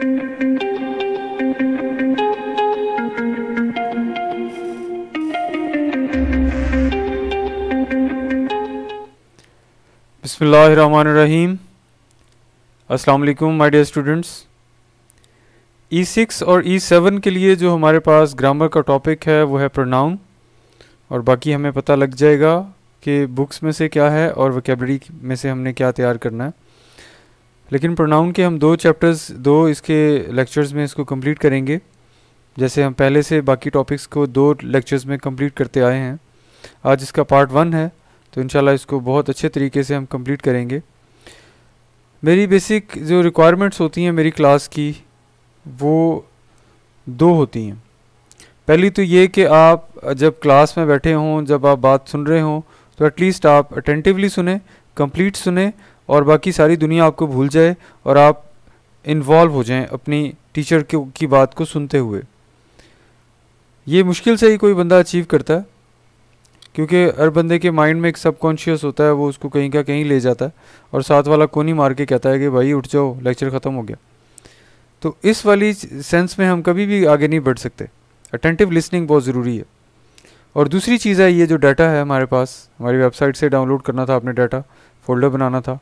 बसमीम अस्सलाम my dear students E six और ई e सेवन के लिए जो हमारे पास ग्रामर का टॉपिक है वो है प्रोनाउन और बाकी हमें पता लग जाएगा कि बुक्स में से क्या है और वकेबलरी में से हमने क्या तैयार करना है लेकिन प्रोनाउन के हम दो चैप्टर्स दो इसके लेक्चर्स में इसको कंप्लीट करेंगे जैसे हम पहले से बाकी टॉपिक्स को दो लेक्चर्स में कंप्लीट करते आए हैं आज इसका पार्ट वन है तो इन इसको बहुत अच्छे तरीके से हम कंप्लीट करेंगे मेरी बेसिक जो रिक्वायरमेंट्स होती हैं मेरी क्लास की वो दो होती हैं पहली तो ये कि आप जब क्लास में बैठे हों जब आप बात सुन रहे हों तो एटलीस्ट आप अटेंटिवली सुने कंप्लीट सुने और बाकी सारी दुनिया आपको भूल जाए और आप इन्वॉल्व हो जाएं अपनी टीचर की बात को सुनते हुए ये मुश्किल से ही कोई बंदा अचीव करता है क्योंकि हर बंदे के माइंड में एक सबकॉन्शियस होता है वो उसको कहीं का कहीं ले जाता है और साथ वाला कोनी मार के कहता है कि भाई उठ जाओ लेक्चर ख़त्म हो गया तो इस वाली सेंस में हम कभी भी आगे नहीं बढ़ सकते अटेंटिव लिसनिंग बहुत ज़रूरी है और दूसरी चीज़ है ये जो डाटा है हमारे पास हमारी वेबसाइट से डाउनलोड करना था आपने डाटा फोल्डर बनाना था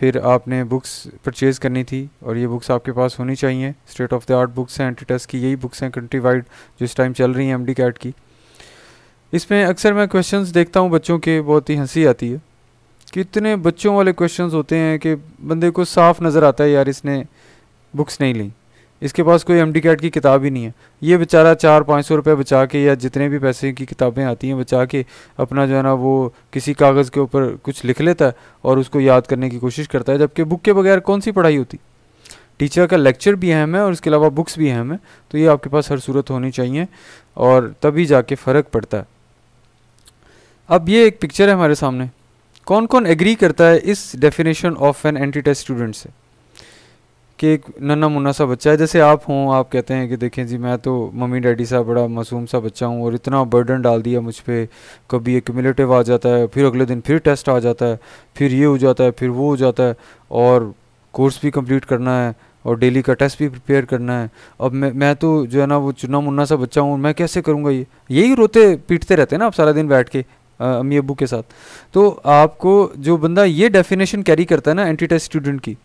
फिर आपने बुक्स परचेज़ करनी थी और ये बुक्स आपके पास होनी चाहिए state of the art books हैं एंटीटस की यही बुक्स हैं कंट्री वाइड जो इस टाइम चल रही हैं एम डी कैट की इसमें अक्सर मैं क्वेश्चंस देखता हूँ बच्चों के बहुत ही हंसी आती है कि इतने बच्चों वाले क्वेश्चंस होते हैं कि बंदे को साफ नज़र आता है यार इसने बुक्स नहीं ली इसके पास कोई एम डी कैट की किताब ही नहीं है ये बेचारा चार पाँच सौ रुपये बचा के या जितने भी पैसे की किताबें आती हैं बचा के अपना जो है ना वो किसी कागज़ के ऊपर कुछ लिख लेता है और उसको याद करने की कोशिश करता है जबकि बुक के बगैर कौन सी पढ़ाई होती टीचर का लेक्चर भी अहम है और उसके अलावा बुक्स भी अहम है तो ये आपके पास हर सूरत होनी चाहिए और तभी जाके फ़र्क पड़ता है अब ये एक पिक्चर है हमारे सामने कौन कौन एग्री करता है इस definition of an enthusiast student से कि एक नन्ना मुन्ना सा बच्चा है जैसे आप हों आप कहते हैं कि देखें जी मैं तो मम्मी डैडी सा बड़ा मासूम सा बच्चा हूँ और इतना बर्डन डाल दिया मुझ पर कभी एक क्यूमुलेटिव आ जाता है फिर अगले दिन फिर टेस्ट आ जाता है फिर ये हो जाता है फिर वो हो जाता है और कोर्स भी कंप्लीट करना है और डेली का टेस्ट भी प्रिपेयर करना है अब मैं मैं तो जो है ना वो चुना मुन्ना सा बच्चा हूँ मैं कैसे करूँगा ये यही रोते पीटते रहते हैं ना आप सारा दिन बैठ के अम्मी अबू के साथ तो आपको जो बंदा ये डेफिनेशन कैरी करता है ना एंटी टेस्ट स्टूडेंट की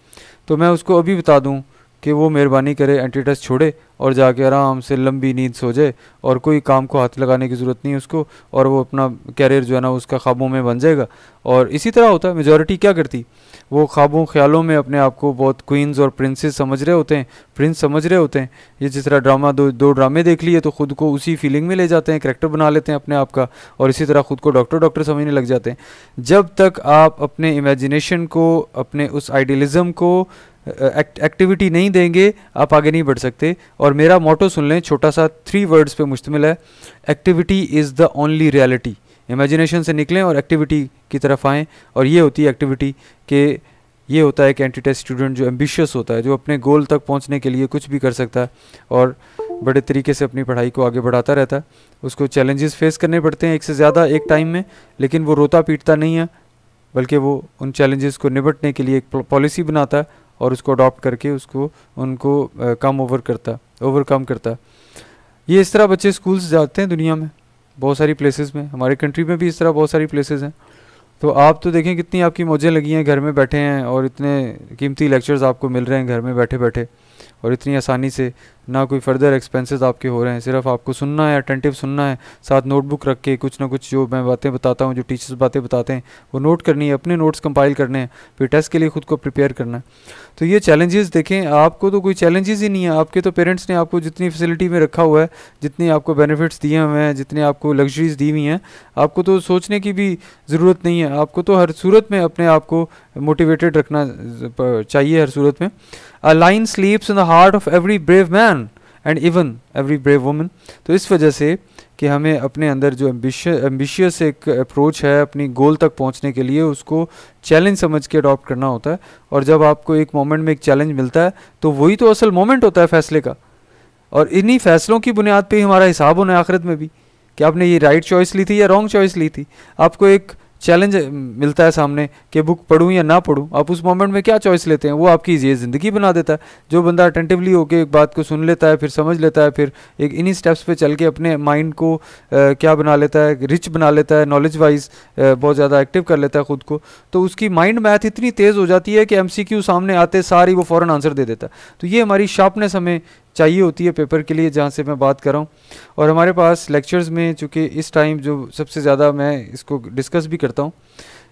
तो मैं उसको अभी बता दूँ कि वो मेहरबानी करे एंटी टच छोड़े और जाके आराम से लंबी नींद सो जाए और कोई काम को हाथ लगाने की ज़रूरत नहीं उसको और वो अपना कैरियर जो है ना उसका ख्वाबों में बन जाएगा और इसी तरह होता है मेजॉरिटी क्या करती वो ख्वाबों ख्यालों में अपने आप को बहुत क्वींस और प्रिंसेस समझ रहे होते हैं प्रिंस समझ रहे होते हैं ये जिस तरह ड्रामा दो दो ड्रामे देख लिए तो खुद को उसी फीलिंग में ले जाते हैं करेक्टर बना लेते हैं अपने आप का और इसी तरह खुद को डॉक्टर डॉक्टर समझने लग जाते हैं जब तक आप अपने इमेजिनेशन को अपने उस आइडियलिज़म को एक्टिविटी नहीं देंगे आप आगे नहीं बढ़ सकते और मेरा मोटो सुन लें छोटा सा थ्री वर्ड्स पे मुश्तमिल है activity is the only reality imagination से निकलें और एक्टिविटी की तरफ आएँ और ये होती है एक्टिविटी के ये होता है एक एंटी टेस्ट स्टूडेंट जो एम्बिशियस होता है जो अपने गोल तक पहुंचने के लिए कुछ भी कर सकता है और बड़े तरीके से अपनी पढ़ाई को आगे बढ़ाता रहता है उसको चैलेंजेस फेस करने पड़ते हैं एक से ज़्यादा एक टाइम में लेकिन वो रोता पीटता नहीं है बल्कि वो उन चैलेंजेस को निपटने के लिए एक पॉलिसी बनाता है और उसको अडॉप्ट करके उसको उनको कम ओवर करता ओवरकम करता ये इस तरह बच्चे स्कूल्स जाते हैं दुनिया में बहुत सारी प्लेसेस में हमारे कंट्री में भी इस तरह बहुत सारी प्लेसेस हैं तो आप तो देखें कितनी आपकी मौजें लगी हैं घर में बैठे हैं और इतने कीमती लेक्चर्स आपको मिल रहे हैं घर में बैठे बैठे और इतनी आसानी से ना कोई फर्दर एक्सपेंसेस आपके हो रहे हैं सिर्फ आपको सुनना है अटेंटिव सुनना है साथ नोटबुक रख के कुछ ना कुछ जो मैं बातें बताता हूँ जो टीचर्स बातें बताते हैं वो नोट करनी है अपने नोट्स कंपाइल करने हैं फिर टेस्ट के लिए खुद को प्रिपेयर करना है तो ये चैलेंजेस देखें आपको तो कोई चैलेंजेस ही नहीं है आपके तो पेरेंट्स ने आपको जितनी फैसिलिटी में रखा हुआ है जितने आपको बेनिफिट्स दिए हुए हैं जितने आपको लग्जरीज दी हुई हैं आपको तो सोचने की भी ज़रूरत नहीं है आपको तो हर सूरत में अपने आप को मोटिवेटेड रखना चाहिए हर सूरत में a lion sleeps in the heart of every brave man and even every brave woman तो इस वजह से कि हमें अपने अंदर जो एम्बिशियस एक अप्रोच है अपनी गोल तक पहुंचने के लिए उसको चैलेंज समझ के अडॉप्ट करना होता है और जब आपको एक मोमेंट में एक चैलेंज मिलता है तो वही तो असल मोमेंट होता है फैसले का और इन्हीं फैसलों की बुनियाद पर ही हमारा हिसाब होना है आखिरत में भी कि आपने ये राइट चॉइस ली थी या रॉन्ग चॉइस ली थी आपको एक चैलेंज मिलता है सामने कि बुक पढ़ूँ या ना पढ़ूँ आप उस मोमेंट में क्या चॉइस लेते हैं वो आपकी ये ज़िंदगी बना देता है जो बंदा अटेंटिवली होकर एक बात को सुन लेता है फिर समझ लेता है फिर एक इन्हीं स्टेप्स पे चल के अपने माइंड को आ, क्या बना लेता है रिच बना लेता है नॉलेज वाइज बहुत ज़्यादा एक्टिव कर लेता है ख़ुद को तो उसकी माइंड मैथ इतनी तेज़ हो जाती है कि एम सामने आते सारी वो फ़ौरन आंसर दे देता है तो ये हमारी शार्पनेस हमें चाहिए होती है पेपर के लिए जहाँ से मैं बात कर रहा हूँ और हमारे पास लेक्चर्स में चूँकि इस टाइम जो सबसे ज़्यादा मैं इसको डिस्कस भी करता हूँ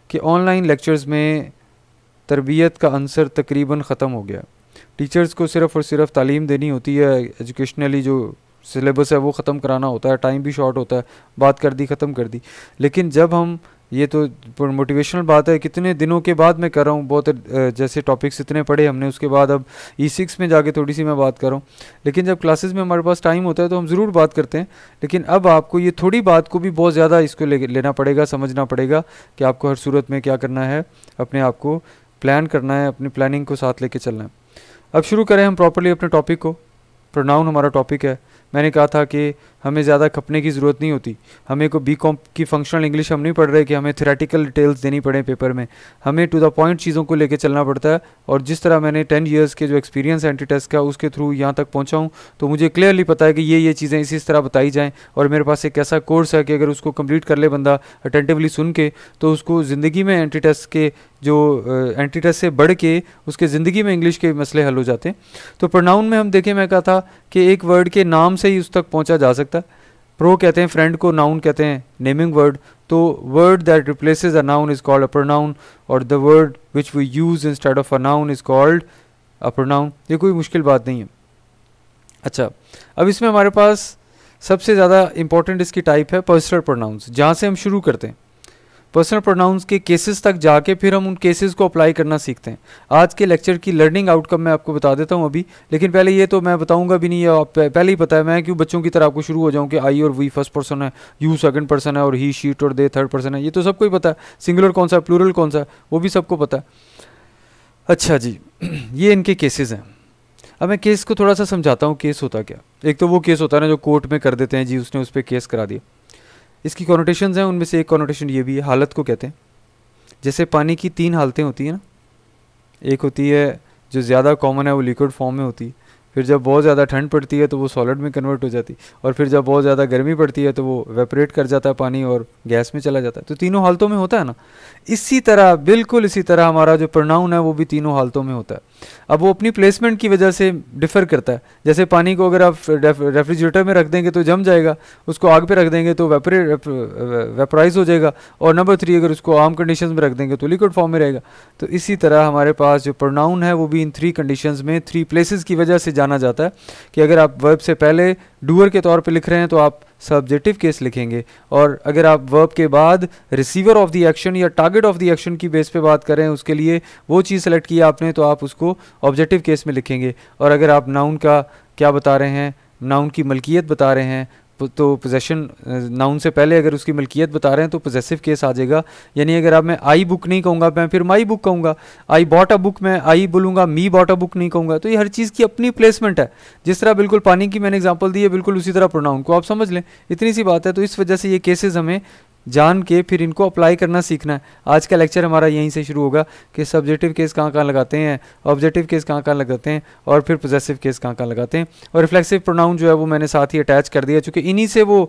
कि ऑनलाइन लेक्चर्स में तरबियत का आंसर तकरीबन ख़त्म हो गया टीचर्स को सिर्फ़ और सिर्फ तालीम देनी होती है एजुकेशनली जो सिलेबस है वो ख़त्म कराना होता है टाइम भी शॉर्ट होता है बात कर दी ख़त्म कर दी लेकिन जब हम ये तो मोटिवेशनल बात है कितने दिनों के बाद मैं कर रहा हूँ बहुत जैसे टॉपिक्स इतने पढ़े हमने उसके बाद अब ई e सिक्स में जाके थोड़ी सी मैं बात कर रहा हूँ लेकिन जब क्लासेस में हमारे पास टाइम होता है तो हम ज़रूर बात करते हैं लेकिन अब आपको ये थोड़ी बात को भी बहुत ज़्यादा इसको ले, लेना पड़ेगा समझना पड़ेगा कि आपको हर सूरत में क्या करना है अपने आप को प्लान करना है अपनी प्लानिंग को साथ लेके चलना है अब शुरू करें हम प्रॉपरली अपने टॉपिक को प्रोनाउन हमारा टॉपिक है मैंने कहा था कि हमें ज़्यादा खपने की ज़रूरत नहीं होती हमें को बी कॉम की फंक्शनल इंग्लिश हम नहीं पढ़ रहे कि हमें थेरेटिकल डिटेल्स देनी पड़े पेपर में हमें टू द पॉइंट चीज़ों को लेकर चलना पड़ता है और जिस तरह मैंने टेन ईयर्स के जो एक्सपीरियंस है एंटी टेस्ट का उसके थ्रू यहाँ तक पहुँचा हूँ तो मुझे क्लियरली पता है कि ये ये चीज़ें इसी तरह बताई जाएँ और मेरे पास एक ऐसा कोर्स है कि अगर उसको कम्प्लीट कर ले बंदा अटेंटिवली सुन के तो उसको ज़िंदगी में एंटी टेस्ट के जो एंटी टेस्ट से बढ़ के उसके ज़िंदगी में इंग्लिश के मसले हल हो जाते हैं तो प्रोनाउन में हम देखें मैं कहा था कि एक वर्ड के नाम से ही उस तक पहुँचा जा सकता सकता प्रो कहते हैं फ्रेंड को नाउन कहते हैं नेमिंग वर्ड तो word that replaces a noun is called a pronoun और the word which we use stead of a noun is called a pronoun ये कोई मुश्किल बात नहीं है अच्छा अब इसमें हमारे पास सबसे ज़्यादा इंपॉर्टेंट इसकी टाइप है पर्सनल प्रोनाउंस जहाँ से हम शुरू करते हैं पर्सनल प्रोनाउंस के केसेस तक जाके फिर हम उन केसेस को अप्लाई करना सीखते हैं आज के लेक्चर की लर्निंग आउटकम मैं आपको बता देता हूँ अभी लेकिन पहले ये तो मैं बताऊँगा भी नहीं आप पहले ही पता है मैं क्यों बच्चों की तरह आपको शुरू हो जाऊँ कि आई और वी फर्स्ट पर्सन है यू सेकंड पर्सन है और ही शीट और दे थर्ड पर्सन है ये तो सबको ही पता है सिंगुलर कौन सा है प्लूरल कौन सा है वो भी सबको पता है अच्छा जी ये इनके केसेज हैं अब मैं केस को थोड़ा सा समझाता हूँ केस होता क्या एक तो वो केस होता है ना जो कोर्ट में कर देते हैं जी उसने उस पर केस करा दिया इसकी कॉनोटेशन हैं उनमें से एक कॉनोटेशन ये भी है हालत को कहते हैं जैसे पानी की तीन हालतें होती हैं ना एक होती है जो ज़्यादा कॉमन है वो लिक्विड फॉर्म में होती है फिर जब बहुत ज़्यादा ठंड पड़ती है तो वो सॉलिड में कन्वर्ट हो जाती और फिर जब बहुत ज़्यादा गर्मी पड़ती है तो वो वेपरेट कर जाता है पानी और गैस में चला जाता है तो तीनों हालतों में होता है ना इसी तरह बिल्कुल इसी तरह हमारा जो प्रोनाउन है वो भी तीनों हालतों में होता है अब वो अपनी प्लेसमेंट की वजह से डिफ़र करता है जैसे पानी को अगर आप रेफ्रिजरेटर में रख देंगे तो जम जाएगा उसको आग पर रख देंगे तो वेपरेट वेपराइज हो जाएगा और नंबर थ्री अगर उसको आम कंडीशन में रख देंगे तो लिक्विड फॉर्म में रहेगा तो इसी तरह हमारे पास जो प्रोनाउन है वो भी इन थ्री कंडीशन में थ्री प्लेसेज की वजह से जाना जाता है कि अगर आप वर्ब से पहले डूअर के तौर पे लिख रहे हैं तो आप सब्जेक्टिव केस लिखेंगे और अगर आप वर्ब के बाद रिसीवर ऑफ द एक्शन या टारगेट ऑफ द एक्शन की बेस पे बात करें उसके लिए वो चीज़ सेलेक्ट की आपने तो आप उसको ऑब्जेक्टिव केस में लिखेंगे और अगर आप नाउन का क्या बता रहे हैं नाउन की मलकियत बता रहे हैं तो पोजेशन नाउन से पहले अगर उसकी मलकियत बता रहे हैं तो पोजेसिव केस आ जाएगा यानी अगर आप मैं आई बुक नहीं कहूँगा मैं फिर माई बुक कहूँगा आई बॉट अ बुक मैं आई बोलूँगा मी बॉट अ बुक नहीं कहूँगा तो ये हर चीज़ की अपनी प्लेसमेंट है जिस तरह बिल्कुल पानी की मैंने एग्जाम्पल दी है बिल्कुल उसी तरह प्रोनाउन को आप समझ लें इतनी सी बात है तो इस वजह से ये केसेज हमें जान के फिर इनको अप्लाई करना सीखना है आज का लेक्चर हमारा यहीं से शुरू होगा कि सब्जेक्टिव केस कहाँ कहाँ लगाते हैं ऑब्जेक्टिव केस कहाँ कहाँ लगाते हैं और फिर पोजेसिव केस कहाँ कहाँ लगाते हैं और रिफ्लेक्सिव प्रोनाउन जो है वो मैंने साथ ही अटैच कर दिया चूँकि इन्हीं से वो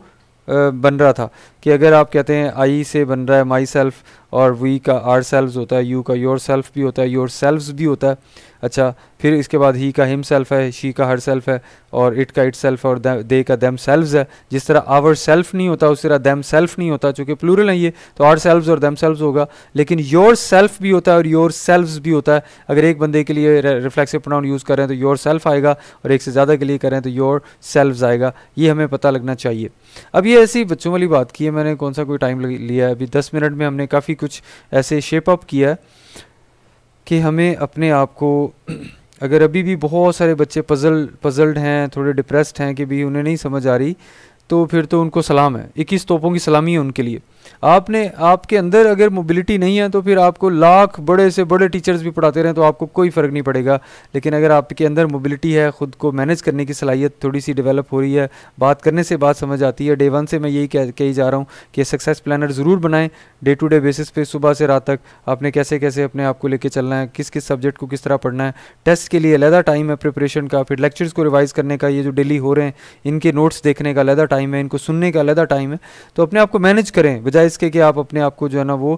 बन रहा था कि अगर आप कहते हैं आई से बन रहा है माई सेल्फ और वी का आर सेल्फ होता है यू का योर सेल्फ भी होता है योर सेल्फ भी होता है अच्छा फिर इसके बाद ही का हिम सेल्फ है शी का हर सेल्फ है और इट का इट सेल्फ और दे का दैम सेल्फ है जिस तरह आवर सेल्फ नहीं होता उस तरह दैम सेल्फ नहीं होता चूँकि प्लूरल है ये तो आर सेल्फ और दैम सेल्फ होगा लेकिन योर सेल्फ भी होता है और योर सेल्फ भी होता है अगर एक बंदे के लिए रिफ्लेक्सिव प्रोनाउन यूज़ करें तो योर सेल्फ आएगा और एक से ज़्यादा के लिए करें तो योर सेल्फ आएगा ये हमें पता लगना चाहिए अब ये ऐसी बच्चों वाली बात की है मैंने कौन सा कोई टाइम लिया है अभी दस मिनट में हमने काफ़ी कुछ ऐसे शेप अप किया है कि हमें अपने आप को अगर अभी भी बहुत सारे बच्चे पजल पजल्ड हैं थोड़े डिप्रेस्ड हैं कि भी उन्हें नहीं समझ आ रही तो फिर तो उनको सलाम है इक्कीस तोपों की सलामी है उनके लिए आपने आपके अंदर अगर मोबिलिटी नहीं है तो फिर आपको लाख बड़े से बड़े टीचर्स भी पढ़ाते रहें तो आपको कोई फ़र्क नहीं पड़ेगा लेकिन अगर आपके अंदर मोबिलिटी है ख़ुद को मैनेज करने की सलाहियत थोड़ी सी डेवलप हो रही है बात करने से बात समझ आती है डे वन से मैं यही कह कही जा रहा हूँ कि सक्सेस प्लानर ज़रूर बनाएं डे टू डे बेसिस पे सुबह से रात तक आपने कैसे कैसे अपने आप को लेकर चलना है किस किस सब्जेक्ट को किस तरह पढ़ना है टेस्ट के लिए अलहदा टाइम है प्रिपरेशन का फिर लेक्चर्स को रिवाइज़ करने का ये जो डेली हो रहे हैं इनके नोट्स देखने का अलहदा टाइम है इनको सुनने का अलहदा टाइम है तो अपने आप को मैनेज करें बजाय इसके कि आप अपने आप को जो है ना वो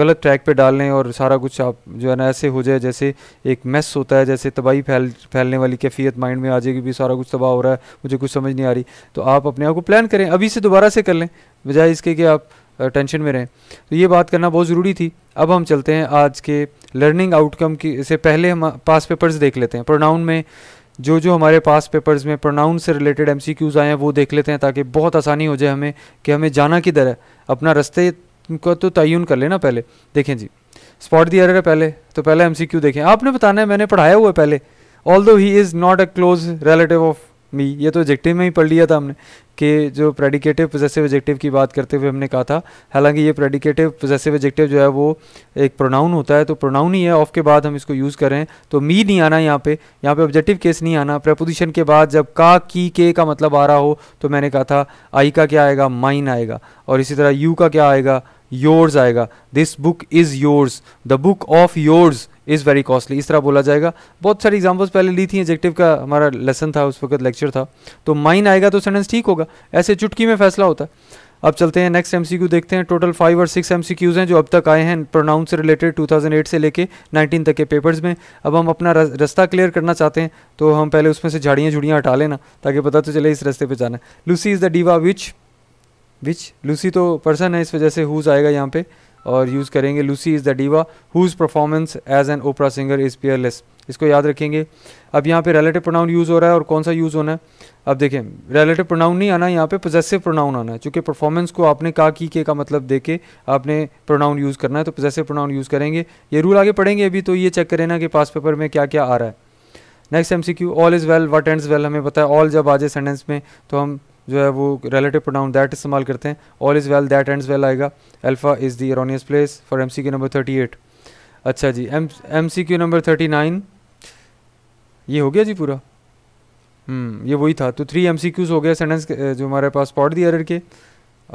गलत ट्रैक पे डाल लें और सारा कुछ आप जो है ना ऐसे हो जाए जैसे एक मेस होता है जैसे तबाही फैल फैलने वाली कैफियत माइंड में आ जाएगी भी सारा कुछ तबाह हो रहा है मुझे कुछ समझ नहीं आ रही तो आप अपने आप को प्लान करें अभी से दोबारा से कर लें बजाय इसके कि आप टेंशन में रहें तो ये बात करना बहुत ज़रूरी थी अब हम चलते हैं आज के लर्निंग आउटकम की से पहले हम पास पेपर्स देख लेते हैं प्रोनाउन में जो जो हमारे पास पेपर्स में प्रोनाउन से रिलेटेड एम सी आए हैं वो देख लेते हैं ताकि बहुत आसानी हो जाए हमें कि हमें जाना किधर है अपना रास्ते का तो तयन कर लेना पहले देखें जी स्पॉट दिया है पहले तो पहले एम देखें आपने बताना है मैंने पढ़ाया हुआ है पहले although he is not a close relative of me ये तो एजेक्टिव में ही पढ़ लिया था हमने कि जो प्रेडिकेटिव पोजेसिव एजेक्टिव की बात करते हुए हमने कहा था हालांकि ये प्रेडिकेटिव पोजेसिव एजेक्टिव जो है वो एक प्रोनाउन होता है तो प्रोनाउन ही है ऑफ के बाद हम इसको यूज़ करें तो मी नहीं आना यहाँ पे यहाँ पे ऑब्जेक्टिव केस नहीं आना प्रपोजिशन के बाद जब का की के का मतलब आ रहा हो तो मैंने कहा था आई का क्या आएगा माइन आएगा और इसी तरह यू का क्या आएगा योर्स आएगा this book is yours the book of yours is very costly इस तरह बोला जाएगा बहुत सारी एग्जाम्पल्स पहले ली थी एजेक्टिव का हमारा लेसन था उस वक्त लेक्चर था तो माइन आएगा तो सेंटेंस ठीक होगा ऐसे चुटकी में फैसला होता है अब चलते हैं नेक्स्ट एमसीक्यू देखते हैं टोटल फाइव और सिक्स एमसीक्यूज़ हैं जो अब तक आए हैं प्रोनाउंस रिलेटेड 2008 से लेके 19 तक के पेपर्स में अब हम अपना रास्ता क्लियर करना चाहते हैं तो हम पहले उसमें से झाड़ियाँ झुड़ियाँ हटा लेना ताकि पता तो चले इस रास्ते पे जाना Lucy is the diva which which Lucy तो पर्सन है इस वजह से हुज आएगा यहाँ पे और यूज़ करेंगे Lucy is the diva whose performance as an opera singer is peerless इसको याद रखेंगे अब यहाँ पे रिलेटिव प्रोनाउन यूज़ हो रहा है और कौन सा यूज़ होना है अब देखें रिलेटिव प्रोनाउन नहीं आना यहाँ पे पोजेसिव प्रोनाउन आना है चूँकि परफॉर्मेंस को आपने का की के का मतलब दे के आपने प्रोनाउन यूज़ करना है तो पोजेसिव प्रोनाउन यूज़ करेंगे ये रूल आगे पढ़ेंगे अभी तो ये चेक करें ना कि पास पेपर में क्या क्या आ रहा है next M C Q all is well what ends well हमें पता है ऑल जब आ जाए सेंटेंस में तो हम जो है वो रिलेटिव प्रोनाउन दैट इस्तेमाल करते हैं all is well that and well आएगा alpha is the erroneous place for M C Q number thirty eight अच्छा जी M M C Q number thirty nine ये हो गया जी पूरा हम्म, ये वही था तो थ्री एम सी क्यूज़ हो गया सेंटेंस जो हमारे पास पॉट दी एरर के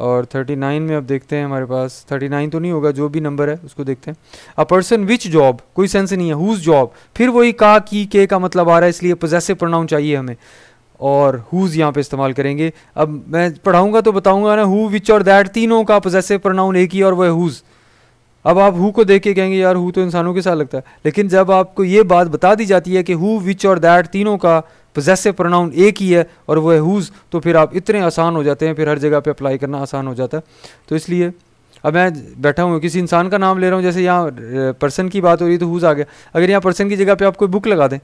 और थर्टी नाइन में अब देखते हैं हमारे पास थर्टी नाइन तो नहीं होगा जो भी नंबर है उसको देखते हैं अ पर्सन विच जॉब कोई सेंस नहीं है हुज जॉब फिर वही का की के का मतलब आ रहा है इसलिए पोजेसिव प्रोनाउन चाहिए हमें और हुज़ यहाँ पे इस्तेमाल करेंगे अब मैं पढ़ाऊँगा तो बताऊँगा ना हु विच और दैट तीनों का पोजेसिव प्रोनाउन एक ही और वह हुज़ अब आप हु को देख के कहेंगे यार हु तो इंसानों के साथ लगता है लेकिन जब आपको ये बात बता दी जाती है कि हु विच और दैट तीनों का पोजेसिव प्रोनाउन एक ही है और वह हुज़ तो फिर आप इतने आसान हो जाते हैं फिर हर जगह पर अप्लाई करना आसान हो जाता है तो इसलिए अब मैं बैठा हूँ किसी इंसान का नाम ले रहा हूँ जैसे यहाँ पर्सन की बात हो रही है तो हुज़ आ गया अगर यहाँ पर्सन की जगह पर आप कोई बुक लगा दें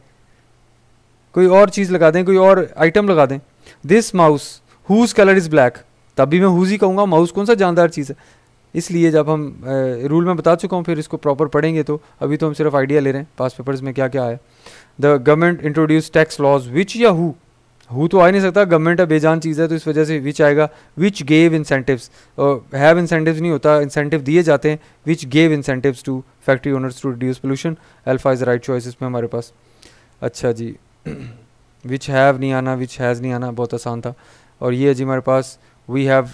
कोई और चीज़ लगा दें कोई और आइटम लगा दें this mouse whose colour is black तब भी मैं हुज ही कहूँगा माउस कौन सा जानदार चीज़ है इसलिए जब हम ए, रूल में बता चुका हूँ फिर इसको प्रॉपर पढ़ेंगे तो अभी तो हम सिर्फ आइडिया ले रहे हैं पास पेपर्स में क्या क्या है the government introduce tax laws which या हु हु तो आ नहीं सकता गवर्नमेंट अब बेजान चीज़ है तो इस वजह से विच आएगा which gave incentives have incentives नहीं होता इंसेंटिव दिए जाते हैं which gave incentive to factory owners to reduce pollution alpha is right choice इसमें हमारे पास अच्छा जी विच हैव नहीं आना विच हैज़ नहीं आना बहुत आसान था और ये जी हमारे पास we have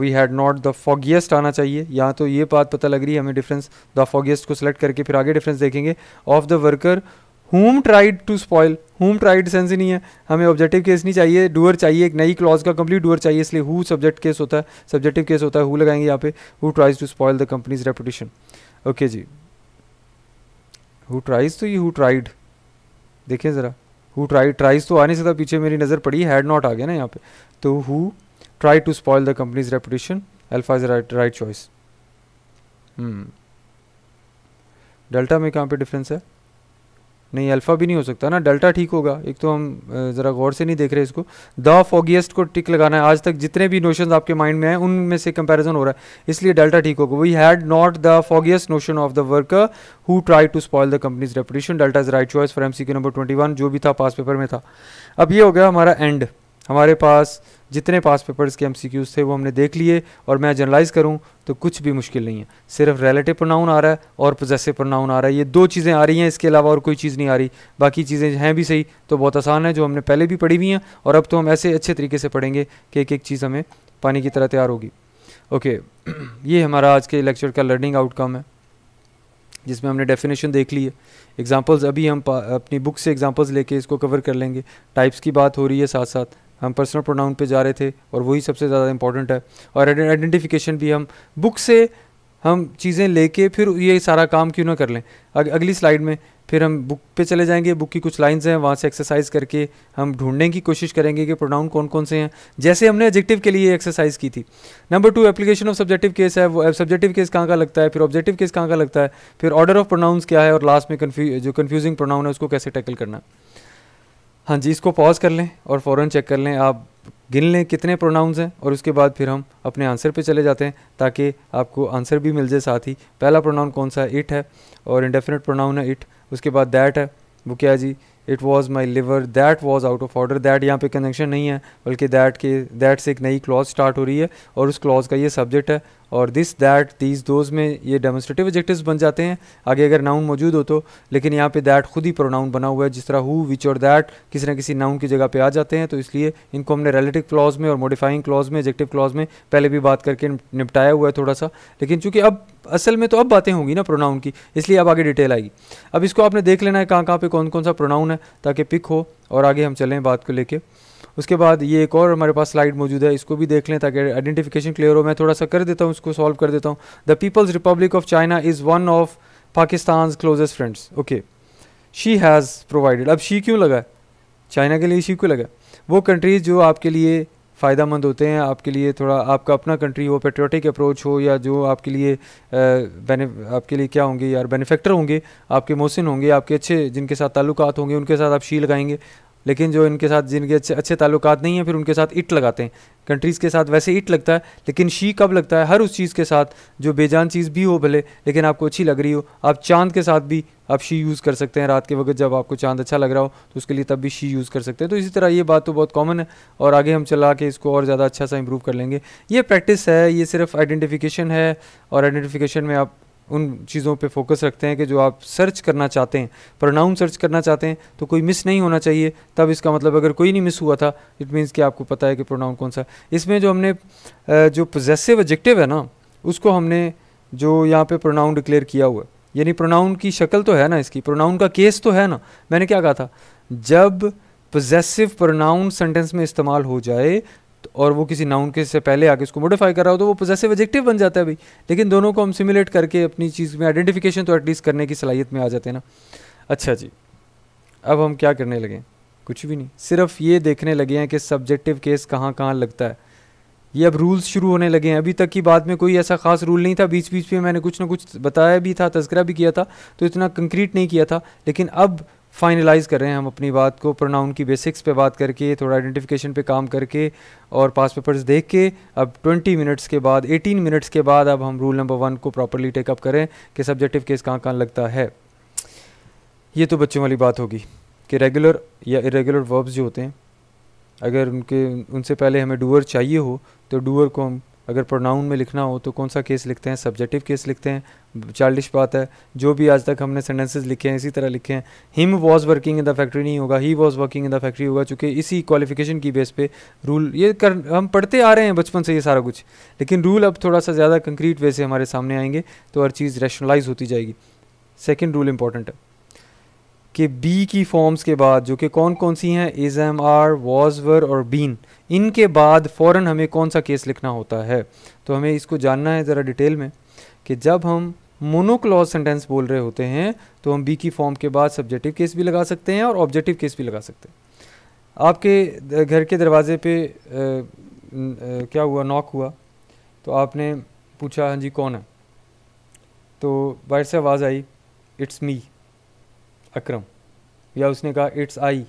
we had not the foggiest आना चाहिए यहाँ तो ये बात पता लग रही है हमें डिफरेंस द फॉगीस्ट को सेलेक्ट करके फिर आगे डिफरेंस देखेंगे of the worker whom tried to spoil whom tried sense ही नहीं है हमें ऑब्जेक्टिव केस नहीं चाहिए डूअर चाहिए एक नई क्लॉज का कंप्लीट डूअर चाहिए इसलिए हु सब्जेक्ट केस होता है सब्जेक्टिव केस होता है हु लगाएंगे यहाँ पे who tries to spoil the companies reputation okay जी हु ट्राइज तो ये हु ट्राइड देखिए ज़रा हु ट्राई ट्राइज तो आ नहीं सकता पीछे मेरी नज़र पड़ी हैड नॉट आ गया ना यहाँ पे तो who try to spoil the companies reputation alpha is right right choice delta में कहाँ पे डिफरेंस है नहीं अल्फ़ा भी नहीं हो सकता ना डेल्टा ठीक होगा एक तो हम ज़रा गौर से नहीं देख रहे इसको द फॉगियस्ट को टिक लगाना है आज तक जितने भी नोशन आपके माइंड में हैं उनमें से कंपैरिजन हो रहा है इसलिए डेल्टा ठीक होगा we had not the foggiest notion of the worker who try to spoil the companies reputation delta is right choice for M number twenty जो भी था पास पेपर में था अब ये हो गया हमारा एंड हमारे पास जितने पास पेपर्स के एम थे वो हमने देख लिए और मैं जनरलाइज़ करूँ तो कुछ भी मुश्किल नहीं है सिर्फ रिलेटिव प्रोनाउन आ रहा है और पोजेसिव प्रोनाउन आ रहा है ये दो चीज़ें आ रही हैं इसके अलावा और कोई चीज़ नहीं आ रही बाकी चीज़ें हैं भी सही तो बहुत आसान है जो हमने पहले भी पढ़ी हुई हैं और अब तो हम ऐसे अच्छे तरीके से पढ़ेंगे कि एक एक चीज़ हमें पानी की तरह तैयार होगी ओके ये हमारा आज के लेक्चर का लर्निंग आउटकम है जिसमें हमने डेफिनेशन देख ली है एग्जाम्पल्स अभी हम अपनी बुक से एग्जाम्पल्स लेके इसको कवर कर लेंगे टाइप्स की बात हो रही है साथ साथ हम पर्सनल प्रोनाउन पे जा रहे थे और वही सबसे ज़्यादा इंपॉर्टेंट है और आइडेंटिफिकेशन भी हम बुक से हम चीज़ें लेके फिर ये सारा काम क्यों ना कर लें अग, अगली स्लाइड में फिर हम बुक पे चले जाएंगे बुक की कुछ लाइंस हैं वहाँ से एक्सरसाइज करके हम ढूंढने की कोशिश करेंगे कि प्रोनाउन कौन कौन से हैं जैसे हमने एडजेक्टिव के लिए एक्सरसाइज की थी number two application of subjective case है वो सब्जेक्टिव केस कहाँ का लगता है फिर ऑब्जेक्टिव केस कहाँ का लगता है फिर ऑर्डर ऑफ प्रोनाउंस क्या है और लास्ट में कन्फ्यू जो कन्फ्यूजिंग प्रोनाउन है उसको कैसे टैकल करना है हाँ जी इसको पॉज कर लें और फ़ौर चेक कर लें आप गिन लें कितने प्रोनाउंस हैं और उसके बाद फिर हम अपने आंसर पे चले जाते हैं ताकि आपको आंसर भी मिल जाए साथ ही पहला प्रोनाउन कौन सा इट है और इंडेफिनेट प्रोनाउन है इट उसके बाद दैट है वो क्या जी it was my liver that was out of order that यहाँ पे कनेक्शन नहीं है बल्कि दैट के दैट से एक नई क्लॉज स्टार्ट हो रही है और उस क्लॉज का ये सब्जेक्ट है और दिस दैट दीज दोज में ये डेमोस्ट्रेटिव एडजेक्टिव्स बन जाते हैं आगे अगर नाउन मौजूद हो तो लेकिन यहाँ पे दैट खुद ही प्रोनाउन बना हुआ है जिस तरह हु विच और दैट किसी ना किसी नाउन की जगह पे आ जाते हैं तो इसलिए इनको हमने रिलेटिव क्लॉज में और मॉडिफाइंग क्लॉज में एजेक्टिव क्लॉज में पहले भी बात करके निपटाया हुआ है थोड़ा सा लेकिन चूंकि अब असल में तो अब बातें होंगी ना प्रोनाउन की इसलिए अब आगे डिटेल आएगी अब इसको आपने देख लेना है कहाँ कहाँ पर कौन कौन सा प्रोनाउन है ताकि पिक हो और आगे हम चलें बात को लेकर उसके बाद ये एक और हमारे पास स्लाइड मौजूद है इसको भी देख लें ताकि आइडेंटिफिकेशन क्लियर हो मैं थोड़ा सा कर देता हूँ उसको सॉल्व कर देता हूँ the People's Republic of China is one of Pakistan closest friends okay she has provided अब शी क्यों लगा चाइना के लिए शी क्यों लगा वो कंट्रीज़ जो आपके लिए फ़ायदा मंद होते हैं आपके लिए थोड़ा आपका अपना कंट्री हो पेट्रियाटिक अप्रोच हो या जो आपके लिए बेने आपके लिए क्या होंगे यार बेनिफेक्टर होंगे आपके मोहसिन होंगे आपके अच्छे जिनके साथ ताल्लुकात होंगे उनके साथ आप शी लगाएंगे लेकिन जो इनके साथ जिनके अच्छे अच्छे ताल्लुक नहीं हैं फिर उनके साथ इट लगाते हैं कंट्रीज़ के साथ वैसे इट लगता है लेकिन शी कब लगता है हर उस चीज़ के साथ जो बेजान चीज़ भी हो भले लेकिन आपको अच्छी लग रही हो आप चांद के साथ भी आप शी यूज़ कर सकते हैं रात के वक्त जब आपको चांद अच्छा लग रहा हो तो उसके लिए तब भी शी यूज़ कर सकते हैं तो इसी तरह ये बात तो बहुत कॉमन है और आगे हम चला के इसको और ज़्यादा अच्छा सा इम्प्रूव कर लेंगे ये प्रैक्टिस है ये सिर्फ आइडेंटिफिकेशन है और आइडेंटिफिकेशन में आप उन चीज़ों पे फोकस रखते हैं कि जो आप सर्च करना चाहते हैं प्रोनाउन सर्च करना चाहते हैं तो कोई मिस नहीं होना चाहिए तब इसका मतलब अगर कोई नहीं मिस हुआ था इट मीन्स कि आपको पता है कि प्रोनाउन कौन सा इसमें जो हमने जो पोजेसिव एडजेक्टिव है ना उसको हमने जो यहाँ पे प्रोनाउन डिक्लेयर किया हुआ है यानी प्रोनाउन की शक्ल तो है ना इसकी प्रोनाउन का केस तो है ना मैंने क्या कहा था जब पोजेसिव प्रोनाउन सेंटेंस में इस्तेमाल हो जाए तो और वो किसी नाउन के से पहले आके उसको मोडिफाई कर रहा हो तो वो पोजेसिव एडजेक्टिव बन जाता है भाई लेकिन दोनों को हम सिमुलेट करके अपनी चीज़ में आइडेंटिफिकेशन तो एटलीस्ट करने की सलाहियत में आ जाते हैं ना अच्छा जी अब हम क्या करने लगे कुछ भी नहीं सिर्फ ये देखने लगे हैं कि सब्जेक्टिव केस कहाँ कहाँ लगता है ये अब रूल्स शुरू होने लगे हैं अभी तक की बात में कोई ऐसा खास रूल नहीं था बीच बीच में मैंने कुछ ना कुछ बताया भी था तस्करा भी किया था तो इतना कंक्रीट नहीं किया था लेकिन अब फाइनलाइज़ कर रहे हैं हम अपनी बात को प्रोनाउन की बेसिक्स पे बात करके थोड़ा आइडेंटिफिकेशन पे काम करके और पास पेपर्स देख के अब 20 मिनट्स के बाद 18 मिनट्स के बाद अब हम रूल नंबर वन को प्रॉपरली टेकअप करें कि सब्जेक्टिव केस कहाँ कहाँ लगता है ये तो बच्चों वाली बात होगी कि रेगुलर या इरेगुलर वर्ब्स जो होते हैं अगर उनके उनसे पहले हमें डूअर चाहिए हो तो डूअर को हम अगर प्रोनाउन में लिखना हो तो कौन सा केस लिखते हैं सब्जेक्टिव केस लिखते हैं चाइल्डिश बात है जो भी आज तक हमने सेंटेंसेज लिखे हैं इसी तरह लिखे हैं him was working in the factory नहीं होगा he was working in the factory होगा चूंकि इसी क्वालिफिकेशन की बेस पे रूल ये कर हम पढ़ते आ रहे हैं बचपन से ये सारा कुछ लेकिन रूल अब थोड़ा सा ज़्यादा कंक्रीट वे से हमारे सामने आएंगे तो हर चीज़ रैशनलाइज होती जाएगी सेकेंड रूल इंपॉर्टेंट है कि बी की फॉर्म्स के बाद जो कि कौन कौन सी हैं is am are was were और बीन इनके बाद फ़ौर हमें कौन सा केस लिखना होता है तो हमें इसको जानना है ज़रा डिटेल में कि जब हम मोनोक्लॉज सेंटेंस बोल रहे होते हैं तो हम बी की फॉर्म के बाद सब्जेक्टिव केस भी लगा सकते हैं और ऑब्जेक्टिव केस भी लगा सकते हैं आपके घर के दरवाजे पे आ, आ, क्या हुआ नॉक हुआ तो आपने पूछा हाँ जी कौन है तो बाहर से आवाज़ आई इट्स मी अक्रम या उसने कहा it's I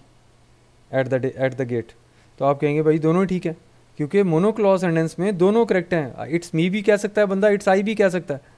at the at the gate तो आप कहेंगे भाई दोनों ठीक है क्योंकि मोनोक्लॉज सेंटेंस में दोनों करेक्ट हैं इट्स मी भी कह सकता है बंदा इट्स आई भी कह सकता है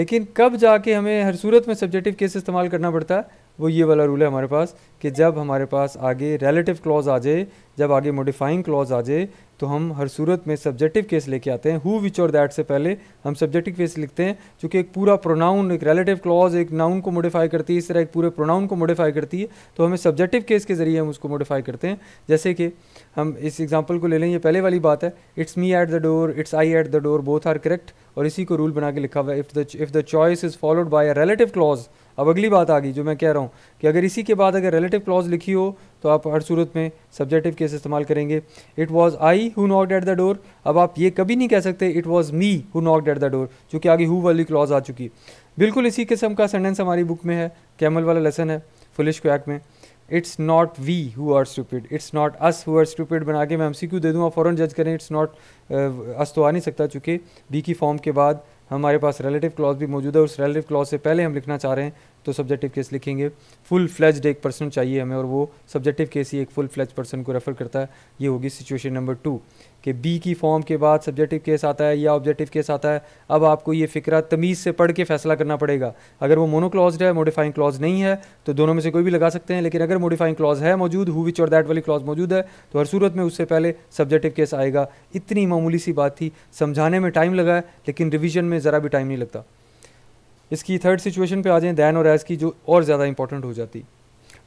लेकिन कब जाके हमें हर सूरत में सब्जेक्टिव केस इस्तेमाल करना पड़ता है वो ये वाला रूल है हमारे पास कि जब हमारे पास आगे रिलेटिव क्लॉज आ जाए जब आगे मोडिफाइंग क्लॉज आ जाए तो हम हर सूरत में सब्जेक्टिव केस लेके आते हैं हु विच और दैट से पहले हम सब्जेक्टिव केस लिखते हैं चूँकि एक पूरा प्रोनाउन एक रिलेटिव क्लॉज एक नाउन को मोडिफाई करती है इस तरह एक पूरे प्रोनाउन को मोडिफाई करती है तो हमें सब्जेक्टिव केस के ज़रिए हम उसको मोडिफाई करते हैं जैसे कि हम इस एग्जाम्पल को ले लें ये पहले वाली बात है it's me at the door it's I at the door both are correct और इसी को रूल बना के लिखा हुआ है if the if the choice is followed by a relative clause अब अगली बात आ गई जो मैं कह रहा हूँ कि अगर इसी के बाद अगर रिलेटिव क्लॉज लिखी हो तो आप हर सूरत में सब्जेक्टिव केस इस्तेमाल करेंगे it was I who not at the door अब आप ये कभी नहीं कह सकते it was me who knock at the door चूँकि आगे हु वाली क्लॉज आ चुकी बिल्कुल इसी किस्म का सेंटेंस हमारी बुक में है कैमल वाला लेसन है फुलिश क्वैक में it's not we who are stupid it's not us who are stupid बना के मैं एम सी क्यू दे दूँ आप फ़ौरन जज करें इट्स नॉट अस तो आ नहीं सकता चूँकि बी की फॉर्म के बाद हमारे पास रिलेटिव क्लॉज भी मौजूद है उस रिलेटिव क्लॉज से पहले हम लिखना चाह रहे हैं तो सब्जेक्टिव केस लिखेंगे फुल फ्लैज्ड एक पर्सन चाहिए हमें और वो सब्जेक्टिव केस ही एक फुल फ्लैज पर्सन को रेफ़र करता है ये होगी सिचुएशन नंबर टू कि बी की फॉर्म के बाद सब्जेक्टिव केस आता है या ऑब्जेक्टिव केस आता है अब आपको ये फ़िक्रा तमीज़ से पढ़ के फ़ैसला करना पड़ेगा अगर वो मोनोक्लॉज है मोडिफाइंग क्लॉज नहीं है तो दोनों में से कोई भी लगा सकते हैं लेकिन अगर मोडिफाइंग क्लॉज है मौजूद हु विच और दैट वाली क्लॉज मौजूद है तो हर सूरत में उससे पहले सब्जेक्टिव केस आएगा इतनी मामूली सी बात थी समझाने में टाइम लगा है लेकिन रिविजन में ज़रा भी टाइम नहीं लगता इसकी थर्ड सिचुएशन पे आ जाएँ दैन और एज की जो और ज़्यादा इंपॉर्टेंट हो जाती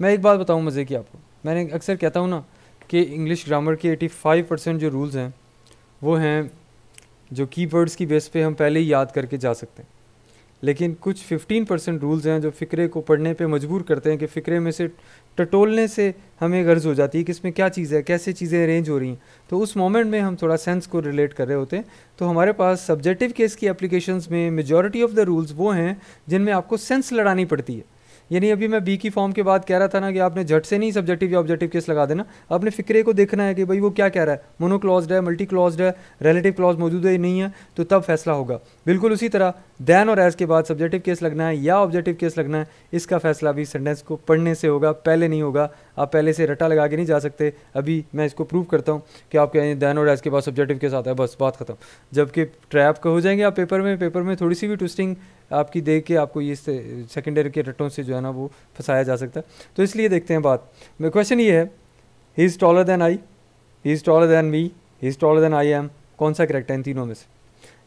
मैं एक बात बताऊँ मज़े की आपको मैंने अक्सर कहता हूँ ना कि इंग्लिश ग्रामर के 85 परसेंट जो रूल्स हैं वो हैं जो की वर्ड्स की बेस पे हम पहले ही याद करके जा सकते हैं लेकिन कुछ 15 परसेंट रूल्स हैं जो फ़िक्रे को पढ़ने पे मजबूर करते हैं कि फ़िक्रे में से टटोलने से हमें गर्ज हो जाती है कि इसमें क्या चीज़ है कैसे चीज़ें अरेंज हो रही हैं तो उस मोमेंट में हम थोड़ा सेंस को रिलेट कर रहे होते हैं तो हमारे पास सब्जेक्टिव केस की एप्लीकेशंस में मेजोरिटी ऑफ़ द रूल्स वो हैं जिनमें आपको सेंस लड़ानी पड़ती है यानी अभी मैं बी की फॉर्म के बाद कह रहा था ना कि आपने झट से नहीं सब्जेक्टिव या ऑब्जेक्टिव केस लगा देना आपने फिक्रे को देखना है कि भाई वो क्या कह रहा है मोनोक्लॉज है मल्टी क्लॉज है रिलेटिव क्लॉज मौजूद है नहीं है तो तब फैसला होगा बिल्कुल उसी तरह दैन और एज के बाद सब्जेक्टिव केस लगना है या ऑब्जेक्टिव केस लगना है इसका फैसला भी सेंटेंस को पढ़ने से होगा पहले नहीं होगा आप पहले से रट्टा लगा के नहीं जा सकते अभी मैं इसको प्रूव करता हूँ कि आपके दैन और एज के पास सब्जेक्टिव के साथ है बस बात ख़त्म जबकि ट्रैप का हो जाएंगे आप पेपर में पेपर में थोड़ी सी भी ट्विस्टिंग आपकी देख के आपको ये सेकेंड ईयर के रट्टों से जो है ना वो फंसाया जा सकता है तो इसलिए देखते हैं बात क्वेश्चन ये है he is taller than I he is taller than me he is taller than I am कौन सा करेक्ट है इन तीनों में से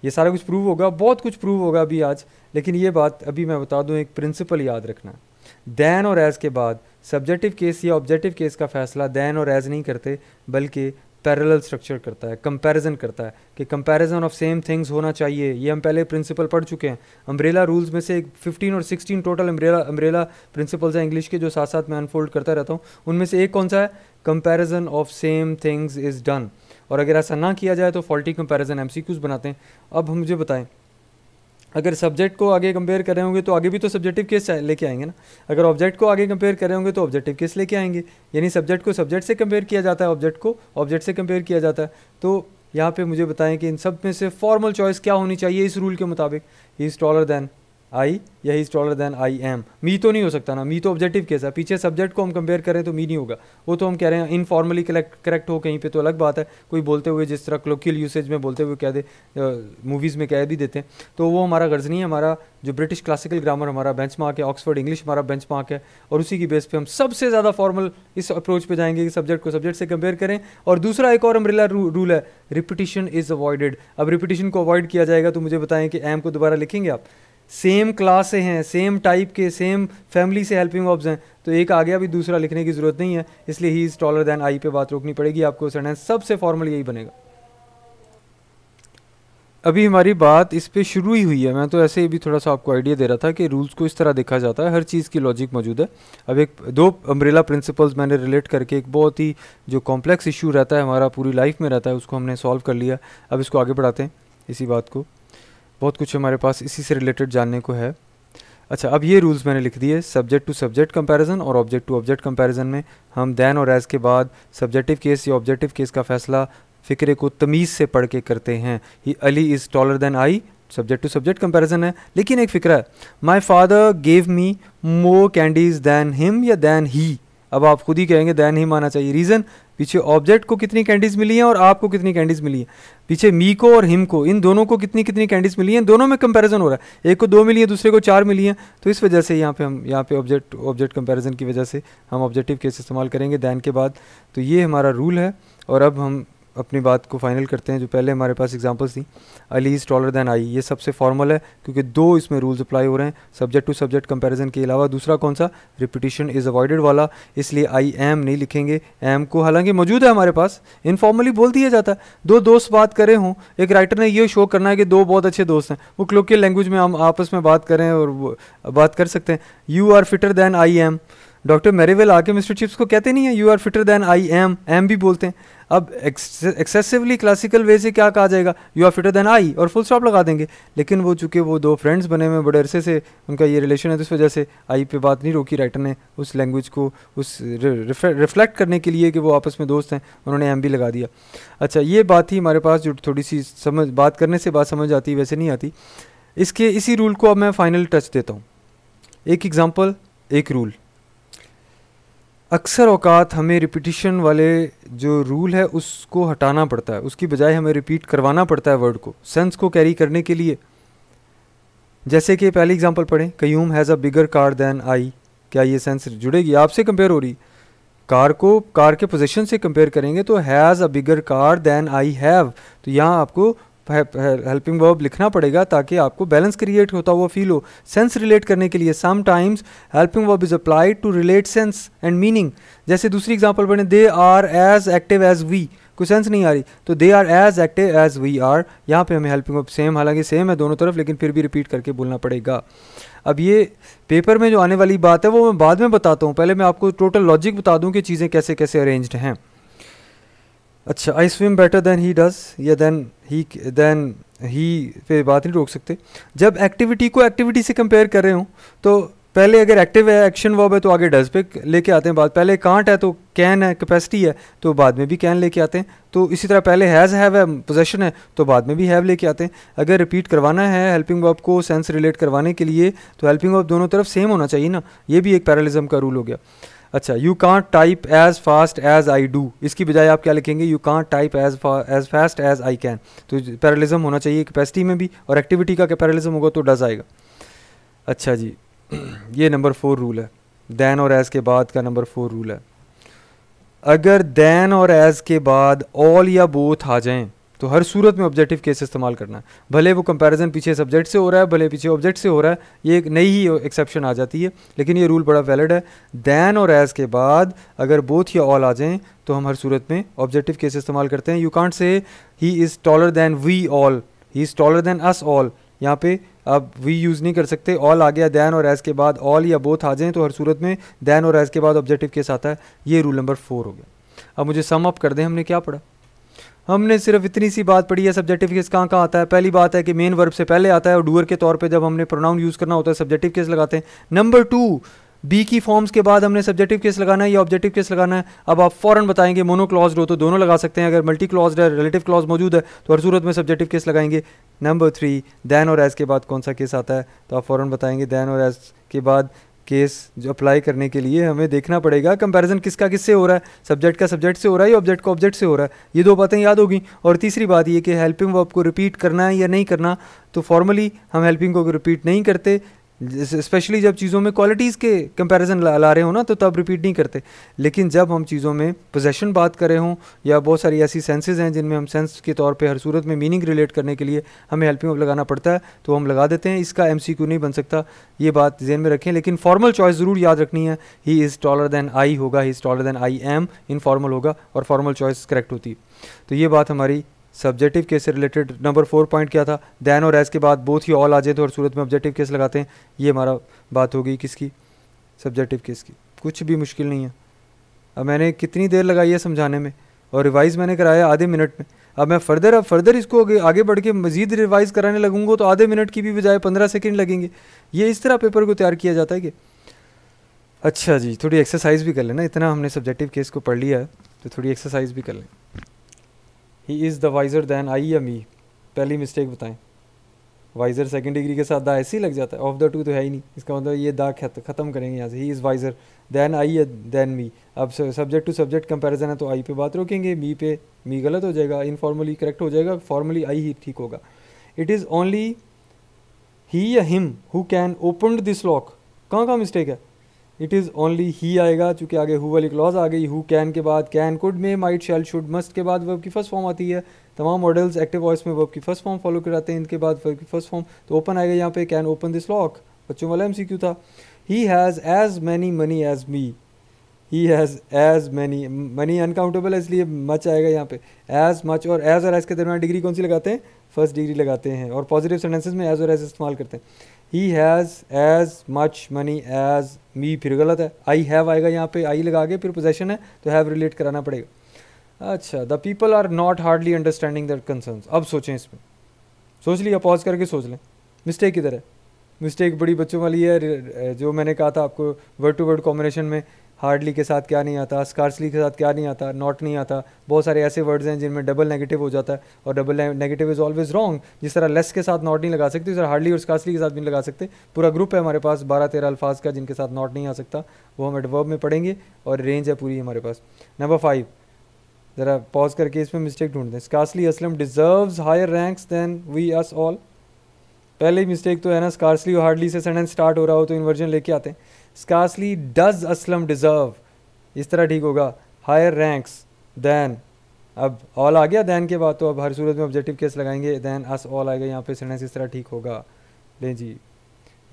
ये सारा कुछ प्रूव होगा बहुत कुछ प्रूव होगा अभी आज लेकिन ये बात अभी मैं बता दूँ एक प्रिंसिपल याद रखना है दैन और एज़ के बाद सब्जेक्टिव केस या ऑब्जेक्टिव केस का फैसला दैन और एज़ नहीं करते बल्कि पैरेलल स्ट्रक्चर करता है कंपैरिजन करता है कि कंपैरिजन ऑफ सेम थिंग्स होना चाहिए ये हम पहले प्रिंसिपल पढ़ चुके हैं अम्ब्रेला रूल्स में से एक 15 और 16 टोटल अम्ब्रेला अम्ब्रेला प्रिंसिपल्स हैं इंग्लिश के जो साथ साथ मैं अनफोल्ड करता रहता हूँ उनमें से एक कौन सा है comparison of same things is done और अगर ऐसा ना किया जाए तो फॉल्टी कंपैरिजन एम बनाते हैं अब हम मुझे बताएं अगर सब्जेक्ट को आगे कंपेयर कर रहे होंगे तो आगे भी तो सब्जेक्टिव केस लेके आएंगे ना अगर ऑब्जेक्ट को आगे कंपेयर कर रहे होंगे तो ऑब्जेक्टिव केस लेके आएंगे यानी सब्जेक्ट को सब्जेक्ट से कंपेयर किया जाता है ऑब्जेक्ट को ऑब्जेक्ट से कंपेयर किया जाता है तो यहाँ पे मुझे बताएं कि इन सब में से फॉर्मल चॉइस क्या होनी चाहिए इस रूल के मुताबिक इज़ टॉलर दैन आई या is taller than I am me तो नहीं हो सकता ना मी तो ऑब्जेक्टिव कैसा है पीछे सब्जेक्ट को हम कंपेयर करें तो मी नहीं होगा वो तो हम कह रहे हैं इनफॉर्मली करेक्ट हो कहीं पे तो अलग बात है कोई बोलते हुए जिस तरह क्लोकियल यूसेज में बोलते हुए कह दे मूवीज़ में कह भी देते हैं तो वो हमारा गर्ज नहीं है हमारा जो ब्रिटिश क्लासिकल ग्रामर हमारा बेंच मार्क है ऑक्सफर्ड इंग्लिश हमारा बेंच मार्क है और उसी की बेस पर हम सबसे ज़्यादा फॉर्मल इस अप्रोच पर जाएंगे कि सब्जेक्ट को सब्जेक्ट से कंपेयर करें और दूसरा एक और अमरीला रूल है रिपिटिशन इज़ अवॉइडेड अब रिपिटिशन को अवॉइड किया जाएगा तो मुझे बताएं कि एम को दोबारा लिखेंगे आप सेम क्लास से हैं सेम टाइप के सेम फैमिली से हेल्पिंग ऑब्स हैं तो एक आ गया अभी दूसरा लिखने की ज़रूरत नहीं है इसलिए he is taller than I पे बात रोकनी पड़ेगी आपको सेंटेंस सबसे फॉर्मल यही बनेगा अभी हमारी बात इस पर शुरू ही हुई है मैं तो ऐसे ही भी थोड़ा सा आपको आइडिया दे रहा था कि रूल्स को इस तरह देखा जाता है हर चीज़ की लॉजिक मौजूद है अब एक दो अम्ब्रेला प्रिंसिपल्स मैंने रिलेट करके एक बहुत ही जो कॉम्प्लेक्स इशू रहता है हमारा पूरी लाइफ में रहता है उसको हमने सॉल्व कर लिया अब इसको आगे बढ़ाते हैं इसी बात को बहुत कुछ हमारे पास इसी से रिलेटेड जानने को है अच्छा अब ये रूल्स मैंने लिख दिए सब्जेक्ट टू सब्जेक्ट कंपैरिजन और ऑब्जेक्ट टू ऑब्जेक्ट कंपैरिजन में हम दैन और एज के बाद सब्जेक्टिव केस या ऑब्जेक्टिव केस का फैसला फ़िक्रे को तमीज़ से पढ़ के करते हैं he Ali is taller than I subject to subject comparison है लेकिन एक फ़िक्र है my father gave me more candies than him या दैन ही अब आप खुद ही कहेंगे दैन ही माना चाहिए रीज़न पीछे ऑब्जेक्ट को कितनी कैंडीज मिली हैं और आपको कितनी कैंडीज मिली हैं पीछे मी को और हिम को इन दोनों को कितनी कितनी कैंडीज मिली हैं दोनों में कंपैरिजन हो रहा है एक को दो मिली है दूसरे को चार मिली हैं तो इस वजह से यहाँ पे हम यहाँ पे ऑब्जेक्ट ऑब्जेक्ट कंपैरिजन की वजह से हम ऑब्जेक्टिव केस इस्तेमाल करेंगे दैन के बाद तो ये हमारा रूल है और अब हम अपनी बात को फाइनल करते हैं जो पहले हमारे पास एग्जांपल्स थी Ali is taller than I ये सबसे फॉर्मल है क्योंकि दो इसमें रूल्स अप्लाई हो रहे हैं सब्जेक्ट टू सब्जेक्ट कंपैरिजन के अलावा दूसरा कौन सा रिपीटिशन इज़ अवॉइडेड वाला इसलिए आई एम नहीं लिखेंगे एम को हालांकि मौजूद है हमारे पास इनफॉर्मली बोल दिया जाता है दो दोस्त बात करें हों एक राइटर ने ये शो करना है कि दो बहुत अच्छे दोस्त हैं वो क्लोकियल लैंग्वेज में हम आपस में बात करें और बात कर सकते हैं you are fitter than I am doctor मेरेवेल आके मिस्टर चिप्स को कहते नहीं है you are fitter than I am am भी बोलते हैं अब एक्सेसिवली क्लासिकल वे से क्या कहा जाएगा you are fitter than I और फुल स्टॉप लगा देंगे लेकिन वो चूँकि वो दो फ्रेंड्स बने हुए बड़े अरसे से उनका ये रिलेशन है तो इस वजह से आई पे बात नहीं रोकी राइटर ने उस लैंग्वेज को उस रिफ्लेक्ट करने के लिए कि वो आपस में दोस्त हैं उन्होंने एम भी लगा दिया अच्छा ये बात ही हमारे पास जो थोड़ी सी समझ बात करने से बात समझ आती वैसे नहीं आती इसके इसी रूल को अब मैं फाइनल टच देता हूँ एक एग्ज़ाम्पल एक रूल अक्सर अवकात हमें रिपीटिशन वाले जो रूल है उसको हटाना पड़ता है उसकी बजाय हमें रिपीट करवाना पड़ता है वर्ड को सेंस को कैरी करने के लिए जैसे कि पहले एग्जांपल पढ़ें Qayyum has a bigger car than I क्या ये सेंस जुड़ेगी आपसे कंपेयर हो रही कार को कार के पोजीशन से कंपेयर करेंगे तो has a bigger car than I have तो यहाँ आपको हेल्पिंग वर्ब लिखना पड़ेगा ताकि आपको बैलेंस क्रिएट होता हुआ फील हो सेंस रिलेट करने के लिए sometimes helping verb is applied to relate sense and meaning जैसे दूसरी एग्जांपल बने they are as active as we कोई सेंस नहीं आ रही तो they are as active as we are यहाँ पे हमें हेल्पिंग वर्ब सेम हालांकि सेम है दोनों तरफ लेकिन फिर भी रिपीट करके बोलना पड़ेगा अब ये पेपर में जो आने वाली बात है वो मैं बाद में बताता हूँ पहले मैं आपको टोटल लॉजिक बता दूँ कि चीज़ें कैसे कैसे अरेंज्ड हैं अच्छा I swim better than he does या देन ही देन ही पे बात नहीं रोक सकते जब एक्टिविटी को एक्टिविटी से कंपेयर कर रहे हो तो पहले अगर एक्टिव है एक्शन वर्ब है तो आगे डज पे लेके आते हैं बाद पहले कांट है तो कैन है कैपेसिटी है तो बाद में भी कैन लेके आते हैं तो इसी तरह पहले हैज़ हैव है पोजेशन है तो बाद में भी हैव लेके आते हैं अगर रिपीट करवाना है हेल्पिंग वर्ब को सेंस रिलेट करवाने के लिए तो हेल्पिंग वर्ब दोनों तरफ सेम होना चाहिए ना ये भी एक पैरालिज्म का रूल हो गया अच्छा you can't type as fast as I do इसकी बजाय आप क्या लिखेंगे you can't type as as fast as I can तो पैरलिज्म होना चाहिए कैपेसिटी में भी और एक्टिविटी का पैरलिज्म होगा तो डज आएगा अच्छा जी ये नंबर फोर रूल है दैन और एज के बाद का नंबर फोर रूल है अगर दैन और एज के बाद ऑल या बोथ आ जाएं तो हर सूरत में ऑब्जेक्टिव केस इस्तेमाल करना है भले वो कंपैरिजन पीछे सब्जेक्ट से हो रहा है भले पीछे ऑब्जेक्ट से हो रहा है ये एक नई ही एक्सेप्शन आ जाती है लेकिन ये रूल बड़ा वैलिड है दैन और एज के बाद अगर बोथ या ऑल आ जाएँ तो हम हर सूरत में ऑब्जेक्टिव केस इस्तेमाल करते हैं यू कॉन्ट से he is taller than we all he is taller than us all यहाँ पे आप वी यूज़ नहीं कर सकते ऑल आ गया दैन और एज के बाद ऑल या बोथ आ जाएँ तो हर सूरत में दैन और एज के बाद ऑब्जेक्टिव केस आता है ये रूल नंबर फोर हो गया अब मुझे सम अप कर दें हमने क्या पढ़ा हमने सिर्फ इतनी सी बात पढ़ी है सब्जेक्टिव केस कहाँ कहाँ आता है पहली बात है कि मेन वर्ब से पहले आता है और डूअर के तौर पे जब हमने प्रोनाउन यूज़ करना होता है सब्जेक्टिव केस लगाते हैं नंबर टू बी की फॉर्म्स के बाद हमने सब्जेक्टिव केस लगाना है या ऑब्जेक्टिव केस लगाना है अब आप फॉरन बताएंगे मोनो क्लॉज हो तो दोनों लगा सकते हैं अगर मल्टी क्लॉज है रिलेटिव क्लॉज मौजूद है तो हर सूरत में सब्जेक्टिव केस लगाएंगे नंबर थ्री दैन और एज के बाद कौन सा केस आता है तो आप फ़ौरन बताएंगे दैन और एज के बाद केस जो अप्लाई करने के लिए हमें देखना पड़ेगा कंपैरिजन किसका किससे हो रहा है सब्जेक्ट का सब्जेक्ट से हो रहा है या ऑब्जेक्ट का ऑब्जेक्ट से हो रहा है ये दो बातें याद होगी और तीसरी बात ये कि हेल्पिंग वर्ब को रिपीट करना है या नहीं करना तो फॉर्मली हम हेल्पिंग को रिपीट नहीं करते स्पेशली जब चीज़ों में क्वालिटीज़ के कंपैरिजन ला, ला रहे हो ना तो तब रिपीट नहीं करते लेकिन जब हम चीज़ों में पोजेशन बात कर रहे हों या बहुत सारी ऐसी सेंसेज हैं जिनमें हम सेंस के तौर पे हर सूरत में मीनिंग रिलेट करने के लिए हमें हेल्पिंग वर्ब लगाना पड़ता है तो हम लगा देते हैं इसका एम नहीं बन सकता ये बात जहन में रखें लेकिन फॉर्मल चॉइस ज़रूर याद रखनी है he is taller than I होगा he is taller than I am informal होगा और फॉर्मल चॉइस करेक्ट होती है तो ये बात हमारी सब्जेक्टिव केस से रिलेटेड नंबर फोर पॉइंट क्या था दैन और एस के बाद बोथ ही ऑल आ जाए तो और सूरत में ऑब्जेक्टिव केस लगाते हैं ये हमारा बात हो गई किसकी सब्जेक्टिव केस की कुछ भी मुश्किल नहीं है अब मैंने कितनी देर लगाई है समझाने में और रिवाइज़ मैंने कराया आधे मिनट में अब मैं फर्दर अब फर्दर इसको आगे, आगे बढ़ के मज़ीद रिवाइज़ कराने लगूंगा तो आधे मिनट की भी बजाय पंद्रह सेकेंड लगेंगे ये इस तरह पेपर को तैयार किया जाता है कि अच्छा जी थोड़ी एक्सरसाइज भी कर लेना इतना हमने सब्जेक्टिव केस को पढ़ लिया है तो थोड़ी एक्सरसाइज भी कर लें he is the wiser than I या मी पहली मिस्टेक बताएं वाइजर सेकेंड डिग्री के साथ दा ऐसे ही लग जाता है ऑफ द टू तो है ही नहीं इसका मतलब ये दा ख़त्म करेंगे यहाँ से he is wiser than I या दैन मी अब सब्जेक्ट टू सब्जेक्ट कंपेरिजन है तो आई पे बात रोकेंगे मी पे मी गलत हो जाएगा इनफॉर्मली करेक्ट हो जाएगा फॉर्मली आई ही ठीक होगा इट इज़ ओनली ही या him who can open this lock कहाँ कहाँ मिस्टेक है इट इज़ ओनली ही आएगा चूँकि आगे हु वाली क्लॉज आ गई हु कैन के बाद can could may might shall should must के बाद वर्ब की फर्स्ट फॉर्म आती है तमाम मॉडल्स एक्टिव वॉइस में वर्ब की फर्स्ट फॉर्म फॉलो कराते हैं इनके बाद वर्ब की फर्स्ट फॉर्म तो ओपन आएगा यहाँ पे कैन ओपन दिस लॉक बच्चों वाला एम सी क्यू था he has as many money as me he has as many money uncountable है इसलिए मच आएगा यहाँ पे एज मच और एज और एज के दरमियान डिग्री कौन सी लगाते हैं फर्स्ट डिग्री लगाते हैं और पॉजिटिव सेंटेंसेज में एज और एज इस्तेमाल करते हैं he has as much money as me फिर गलत है आई हैव आएगा यहाँ पे आई लगा के फिर पोजेशन है तो हैव रिलेट कराना पड़ेगा अच्छा the people are not hardly understanding that concern अब सोचें इसमें सोच लिया पॉज करके सोच लें मिस्टेक किधर है मिस्टेक बड़ी बच्चों वाली है जो मैंने कहा था आपको वर्ड टू वर्ड कॉम्बिनेशन में हार्डली के साथ क्या नहीं आता स्कार्सली के साथ क्या नहीं आता नॉट नहीं आता बहुत सारे ऐसे वर्ड्स हैं जिनमें डबल नेगेटिव हो जाता है और double negative is always wrong जिस तरह लेस के साथ नॉट नहीं लगा सकते उस तरह हार्डली और स्कार्सली के साथ भी नहीं लगा सकते पूरा ग्रुप है हमारे पास बारह तेरह अल्फाज का जिनके साथ नॉट नहीं आ सकता वो हम एडवर्ब में पढ़ेंगे और रेंज है पूरी हमारे पास नंबर फाइव ज़रा पॉज करके इसमें मिस्टेक ढूंढते हैं scarcely Aslam deserves higher ranks than we us all पहले मिस्टेक तो है ना स्कार्सली और हार्डली से सेंटेंस स्टार्ट हो रहा हो तो इन्वर्जन लेके आते हैं स्कासली डज असलम डिज़र्व इस तरह ठीक होगा हायर रैंक्स दैन अब ऑल आ गया दैन के बाद तो अब हर सूरत में ऑब्जेक्टिव केस लगाएंगे दैन अस ऑल आएगा यहाँ पे सेंटेंस इस तरह ठीक होगा लें जी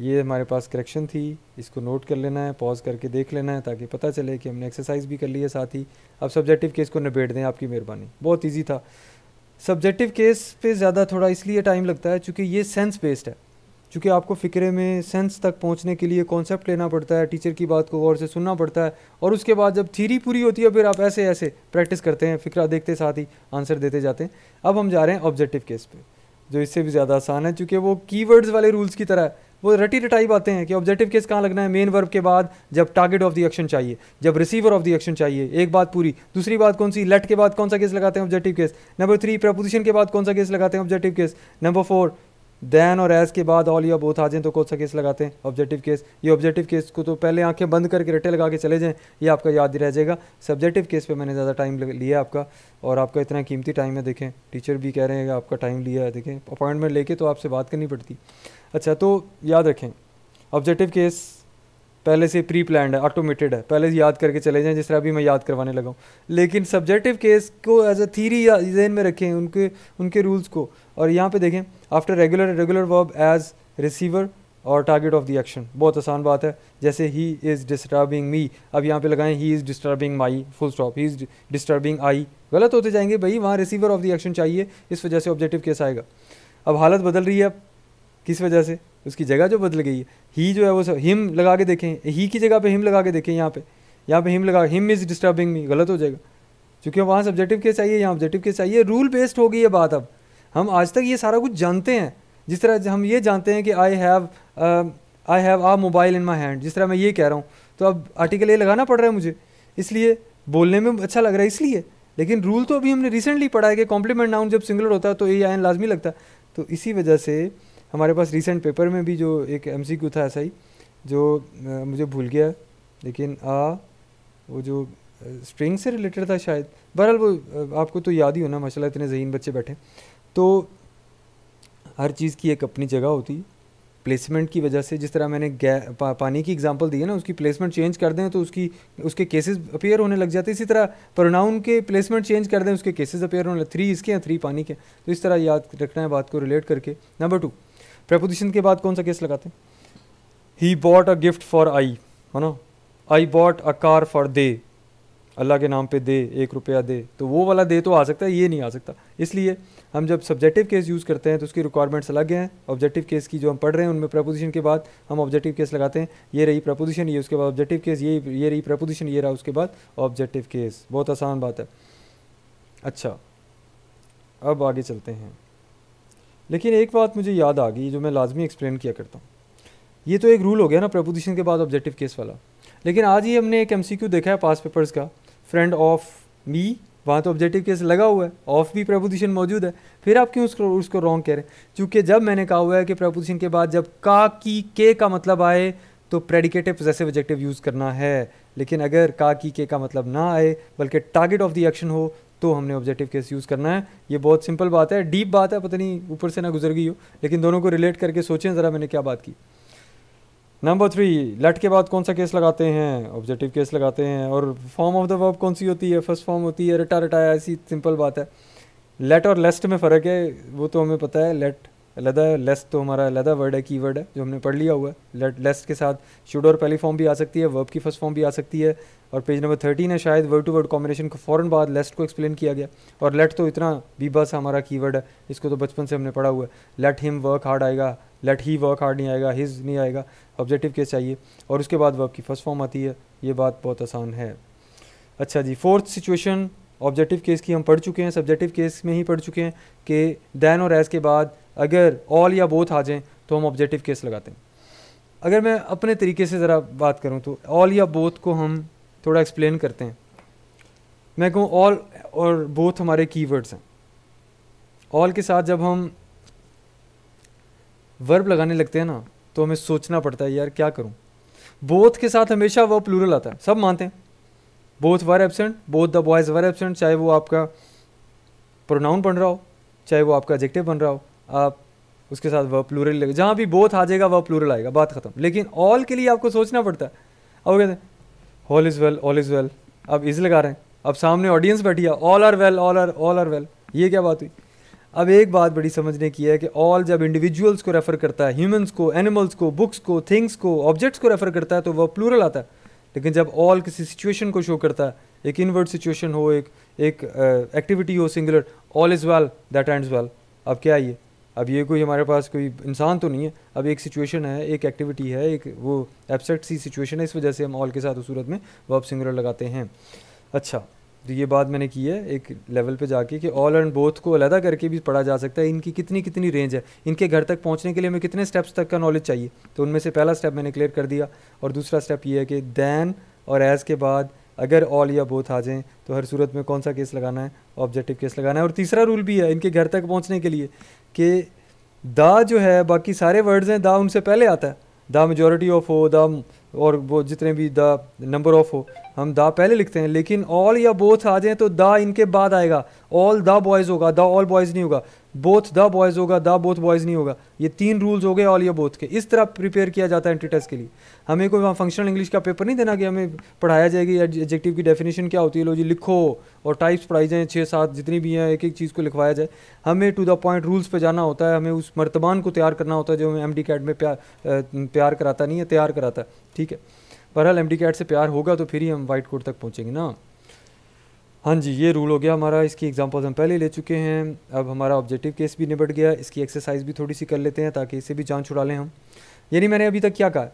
ये हमारे पास करेक्शन थी इसको नोट कर लेना है पॉज करके देख लेना है ताकि पता चले कि हमने एक्सरसाइज भी कर ली है साथ ही अब सब्जेक्टिव केस को निबेट दें आपकी मेहरबानी बहुत ईजी था सब्जेक्टिव केस पे ज़्यादा थोड़ा इसलिए टाइम लगता है चूँकि ये सेंस बेस्ड है चूँकि आपको फ़िक्रे में सेंस तक पहुँचने के लिए कॉन्सेप्ट लेना पड़ता है टीचर की बात को गौर से सुनना पड़ता है और उसके बाद जब थीरी पूरी होती है फिर आप ऐसे ऐसे प्रैक्टिस करते हैं फ़िक्रा देखते साथ ही आंसर देते जाते हैं अब हम जा रहे हैं ऑब्जेक्टिव केस पर जो इससे भी ज़्यादा आसान है चूँकि वो की वाले रूल्स की तरह वो रटी रटाई बातें हैं कि ऑब्जेक्टिव केस कहाँ लगना है मेन वर्ब के बाद जब टारगेट ऑफ द एक्शन चाहिए जब रिसीवर ऑफ द एक्शन चाहिए एक बात पूरी दूसरी बात कौन सी लेट के बाद कौन सा केस लगाते हैं objective case number three preposition के बाद कौन सा केस लगाते हैं objective case number four than और एज के बाद ऑल या बोथ आ जाए तो कौन सा केस लगाते हैं ऑब्जेक्टिव केस ये ऑब्जेक्टिव केस को तो पहले आंखें बंद करके रटे लगा के चले जाएँ ये आपका याद ही रह जाएगा सब्जेक्टिव केस पे मैंने ज़्यादा टाइम लिया आपका और आपका इतना कीमती टाइम है देखें टीचर भी कह रहे हैं आपका टाइम लिया है देखें अपॉइंटमेंट लेके तो आपसे बात करनी पड़ती अच्छा तो याद रखें ऑब्जेक्टिव केस पहले से प्री प्लान है ऑटोमेटेड है पहले से याद करके चले जाएं जिस तरह अभी मैं याद करवाने लगा हूँ लेकिन सब्जेक्टिव केस को एज अ थीरी या जहन में रखें उनके उनके रूल्स को और यहाँ पे देखें after regular regular verb as receiver और टारगेट ऑफ द एक्शन बहुत आसान बात है जैसे ही इज़ डिस्टर्बिंग मी अब यहाँ पे लगाएं he is disturbing my full stop he is disturbing I गलत होते जाएंगे भाई वहाँ रिसीवर ऑफ द एक्शन चाहिए इस वजह से ऑब्जेक्टिव केस आएगा अब हालत बदल रही है अब किस वजह से उसकी जगह जो बदल गई है ही जो है वो हिम लगा के देखें ही की जगह पे हिम लगा के देखें यहाँ पे यहाँ पे हिम लगा हिम इज़ डिस्टर्बिंग मी गलत हो जाएगा क्योंकि वहाँ सब्जेक्टिव केस चाहिए यहाँ ऑब्जेक्टिव केस चाहिए रूल बेस्ड होगी ये बात अब हम आज तक ये सारा कुछ जानते हैं जिस तरह हम ये जानते हैं कि I have I have a mobile in my hand जिस तरह मैं ये कह रहा हूँ तो अब आर्टिकल ये लगाना पड़ रहा है मुझे इसलिए बोलने में अच्छा लग रहा है इसलिए लेकिन रूल तो अभी हमने रिसेंटली पढ़ा है कि कॉम्प्लीमेंट नाउन जब सिंगुलर होता है तो ए आई एन लाजमी लगता है तो इसी वजह से हमारे पास रिसेंट पेपर में भी जो एक एम था ऐसा ही जो आ, मुझे भूल गया लेकिन आ वो जो स्ट्रिंग से रिलेटेड था शायद बहरहाल वो आपको तो याद ही होना माशाल्लाह इतने जहीन बच्चे बैठे तो हर चीज़ की एक अपनी जगह होती प्लेसमेंट की वजह से जिस तरह मैंने गै पा, पानी की एग्जांपल दी है ना उसकी प्लेसमेंट चेंज कर दें तो उसकी उसके केसेस अपेयर होने लग जाते हैं इसी तरह प्रोनाउन के प्लेसमेंट चेंज कर दें उसके केसेस अपेयर होने लग थ्री इसके हैं थ्री पानी के तो इस तरह याद रखना है बात को रिलेट करके नंबर टू प्रपोजिशन के बाद कौन सा केस लगाते हैं he bought a gift for I है ना I bought a car for they अल्लाह के नाम पे दे एक रुपया दे तो वो वाला दे तो आ सकता है ये नहीं आ सकता इसलिए हम जब सब्जेक्टिव केस यूज़ करते हैं तो उसकी रिक्वायरमेंट्स अलग हैं ऑब्जेक्टिव केस की जो हम पढ़ रहे हैं उनमें प्रपोजिशन के बाद हम ऑब्जेक्टिव केस लगाते हैं ये रही प्रपोजिशन ये उसके बाद ऑब्जेक्टिव केस ये ये रही प्रपोजिशन ये रहा उसके बाद ऑब्जेक्टिव केस बहुत आसान बात है अच्छा अब आगे चलते हैं लेकिन एक बात मुझे याद आ गई जो मैं लाजमी एक्सप्लेन किया करता हूँ ये तो एक रूल हो गया ना प्रपोजिशन के बाद ऑब्जेक्टिव केस वाला लेकिन आज ही हमने एक एम देखा है पास पेपर्स का फ्रेंड ऑफ मी वहाँ तो ऑब्जेक्टिव केस लगा हुआ है ऑफ भी प्रपोजिशन मौजूद है फिर आप क्यों उसको उसको रॉन्ग कह रहे हैं क्योंकि जब मैंने कहा हुआ है कि प्रपोजिशन के बाद जब का की के का मतलब आए तो प्रेडिकेटिव पोजेसिव ऑब्जेक्टिव यूज़ करना है लेकिन अगर का की के का मतलब ना आए बल्कि टारगेट ऑफ द एक्शन हो तो हमने ऑब्जेक्टिव केस यूज़ करना है ये बहुत सिंपल बात है डीप बात है पता नहीं ऊपर से ना गुजर गई हो लेकिन दोनों को रिलेट करके सोचें ज़रा मैंने क्या बात की नंबर थ्री लेट के बाद कौन सा केस लगाते हैं ऑब्जेक्टिव केस लगाते हैं और फॉर्म ऑफ द वर्ब कौन सी होती है फर्स्ट फॉर्म होती है रटा रटाया ऐसी सिंपल बात है लेट और लेस्ट में फ़र्क है वो तो हमें पता है लेट लदा लेस तो हमारा लदा वर्ड है कीवर्ड है जो हमने पढ़ लिया हुआ है लेट लेस के साथ शुड और पहली फॉर्म भी आ सकती है वर्ब की फर्स्ट फॉर्म भी आ सकती है और पेज नंबर थर्टीन है शायद वर्ड टू वर्ड कॉम्बिनेशन को फ़ौरन बाद लेस्ट को एक्सप्लेन किया गया और लेट तो इतना भी बस हमारा कीवर्ड है इसको तो बचपन से हमने पढ़ा हुआ है लेट हिम वर्क हार्ड आएगा लेट ही वर्क हार्ड नहीं आएगा हिज नहीं आएगा ऑब्जेक्टिव केस चाहिए और उसके बाद वर्ब की फर्स्ट फॉर्म आती है ये बात बहुत आसान है अच्छा जी फोर्थ सिचुएशन ऑब्जेक्टिव केस की हम पढ़ चुके हैं सब्जेक्टिव केस में ही पढ़ चुके हैं कि दैन और एज के बाद अगर ऑल या बोथ आ जाएँ तो हम ऑब्जेक्टिव केस लगाते हैं अगर मैं अपने तरीके से ज़रा बात करूँ तो ऑल या बोथ को हम थोड़ा एक्सप्लेन करते हैं मैं कहूँ ऑल और बोथ हमारे कीवर्ड्स हैं ऑल के साथ जब हम वर्ब लगाने लगते हैं ना तो हमें सोचना पड़ता है यार क्या करूँ बोथ के साथ हमेशा वो प्लूरल आता है सब मानते हैं both were absent both the boys were absent चाहे वो आपका प्रोनाउन बन रहा हो चाहे वो आपका एजेक्टिव बन रहा हो आप उसके साथ वह प्लूरल लेगा जहाँ भी बोथ आ जाएगा वह प्लूरल आएगा बात खत्म लेकिन ऑल के लिए आपको सोचना पड़ता है अब कहते हैं all is well all is well अब इज़ लगा रहे हैं अब सामने ऑडियंस बैठी है all are well all are all are well ये क्या बात हुई अब एक बात बड़ी समझने की है कि ऑल जब इंडिविजुअल्स को रेफ़र करता है ह्यूमंस को एनिमल्स को बुक्स को थिंग्स को ऑब्जेक्ट्स को रेफ़र करता है तो वह प्लूरल आता है लेकिन जब ऑल किसी सिचुएशन को शो करता है एक इनवर्ड सिचुएशन हो एक एक एक्टिविटी uh, हो singular all is well that and well अब क्या आइए अब ये कोई हमारे पास कोई इंसान तो नहीं है अब एक सिचुएशन है एक एक्टिविटी है एक वो एबसेट सी सिचुएशन है इस वजह से हम ऑल के साथ उस सूरत में वर्ब सिंगुलर लगाते हैं अच्छा तो ये बात मैंने की है एक लेवल पे जाके कि ऑल एंड बोथ को अलहदा करके भी पढ़ा जा सकता है इनकी कितनी कितनी रेंज है इनके घर तक पहुंचने के लिए हमें कितने स्टेप्स तक का नॉलेज चाहिए तो उनमें से पहला स्टेप मैंने क्लियर कर दिया और दूसरा स्टेप ये है कि दैन और एज़ के बाद अगर ऑल या बोथ आ जाएँ तो हर सूरत में कौन सा केस लगाना है ऑब्जेक्टिव केस लगाना है और तीसरा रूल भी है इनके घर तक पहुँचने के लिए कि दा जो है बाकी सारे वर्ड्स हैं दा उनसे पहले आता है दा मेजोरिटी ऑफ हो दा और वो जितने भी दा नंबर ऑफ हो हम दा पहले लिखते हैं लेकिन ऑल या बोथ आ जाए तो दा इनके बाद आएगा ऑल द बॉयज़ होगा दा ऑल बॉयज़ नहीं होगा बोथ द बॉयज़ होगा द बोथ बॉयज़ नहीं होगा ये तीन रूल्स हो गए ऑल या बोथ के इस तरह प्रिपेयर किया जाता है एंट्री टेस्ट के लिए हमें कोई वहाँ फंक्शनल इंग्लिश का पेपर नहीं देना कि हमें पढ़ाया जाएगी एडजेक्टिव की डेफिनेशन क्या होती है लो जी लिखो और टाइप्स पढ़ाई जाएँ छः सात जितनी भी हैं एक एक चीज़ को लिखवाया जाए हमें टू द पॉइंट रूल्स पर जाना होता है हमें उस मर्तबान को तैयार करना होता है जो हमें एम डी कैट में प्यार प्यार कराता नहीं है तैयार कराता है ठीक है बहरहाल एम डी कैट से प्यार होगा तो फिर ही हम वाइट कोर्ट तक पहुँचेंगे ना हाँ जी ये रूल हो गया हमारा इसकी एग्जांपल्स हम पहले ले चुके हैं अब हमारा ऑब्जेक्टिव केस भी निपट गया इसकी एक्सरसाइज भी थोड़ी सी कर लेते हैं ताकि इसे भी जान छुड़ा लें हम यानी मैंने अभी तक क्या कहा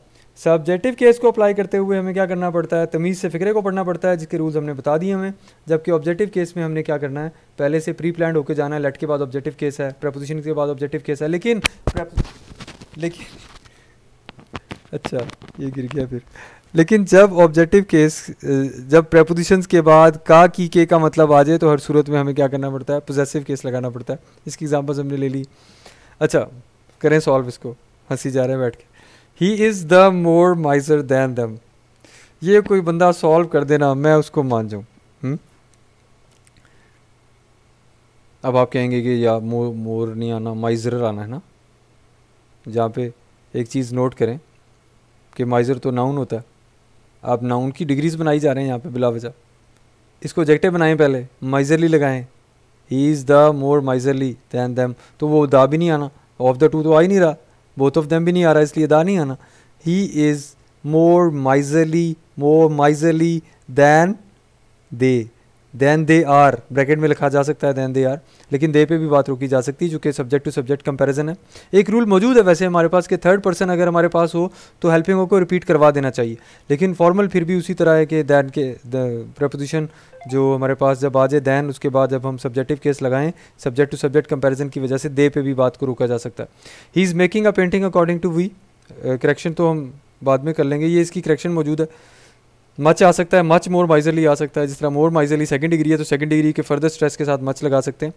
सब्जेक्टिव केस को अप्लाई करते हुए हमें क्या करना पड़ता है तमीज़ से फिक्रे को पढ़ना पड़ता है जिसके रूल्स हमने बता दिए हमें जबकि ऑब्जेक्टिव केस में हमने क्या करना है पहले से प्री प्लान होकर जाना है लेट के बाद ऑब्जेक्टिव केस है प्रपोजिशन के बाद ऑब्जेक्टिव केस है लेकिन लेकिन अच्छा ये गिर गया फिर लेकिन जब ऑब्जेक्टिव केस जब प्रपोजिशन के बाद का की के का मतलब आ जाए तो हर सूरत में हमें क्या करना पड़ता है पोजेसिव केस लगाना पड़ता है इसकी एग्जाम्पल्स हमने ले ली अच्छा करें सॉल्व इसको हंसी जा रहे हैं बैठ के he is the more miser than them ये कोई बंदा सॉल्व कर देना मैं उसको मान जाऊँ हम्म? अब आप कहेंगे कि या मोर मोर नहीं आना माइजर आना है ना जहाँ पे एक चीज़ नोट करें कि माइजर तो नाउन होता है आप नाउन की डिग्रीज़ बनाई जा रहे हैं यहाँ पे बिला वजह इसको ऑब्जेक्टिव बनाएं पहले माइजरली लगाएं he is the more miserly than them तो वो दा भी नहीं आना ऑफ द टू तो आ ही नहीं रहा बोथ ऑफ दैम भी नहीं आ रहा इसलिए दा नहीं आना he is more miserly more miserly than they then they are bracket में लिखा जा सकता है देन दे आर लेकिन दे पे भी बात रोकी जा सकती है जो कि सब्जेक्ट टू सब्जेक्ट कंपैरिजन है एक रूल मौजूद है वैसे हमारे पास कि थर्ड पर्सन अगर हमारे पास हो तो हेल्पिंग को रिपीट करवा देना चाहिए लेकिन फॉर्मल फिर भी उसी तरह है कि दैन के प्रपोजिशन जो हमारे पास जब आ जाए दैन उसके बाद जब हम सब्जेक्टिव केस लगाएं सब्जेक्ट टू सब्जेक्ट कंपेरिजन की वजह से दे पे भी बात को रोका जा सकता है he is making a painting according to we correction तो हम बाद में कर लेंगे ये इसकी करेक्शन मौजूद है मच आ सकता है मच मोर माइजरली आ सकता है जिस तरह मोर माइजरली सेकंड डिग्री है तो सेकंड डिग्री के फर्दर स्ट्रेस के साथ मच लगा सकते हैं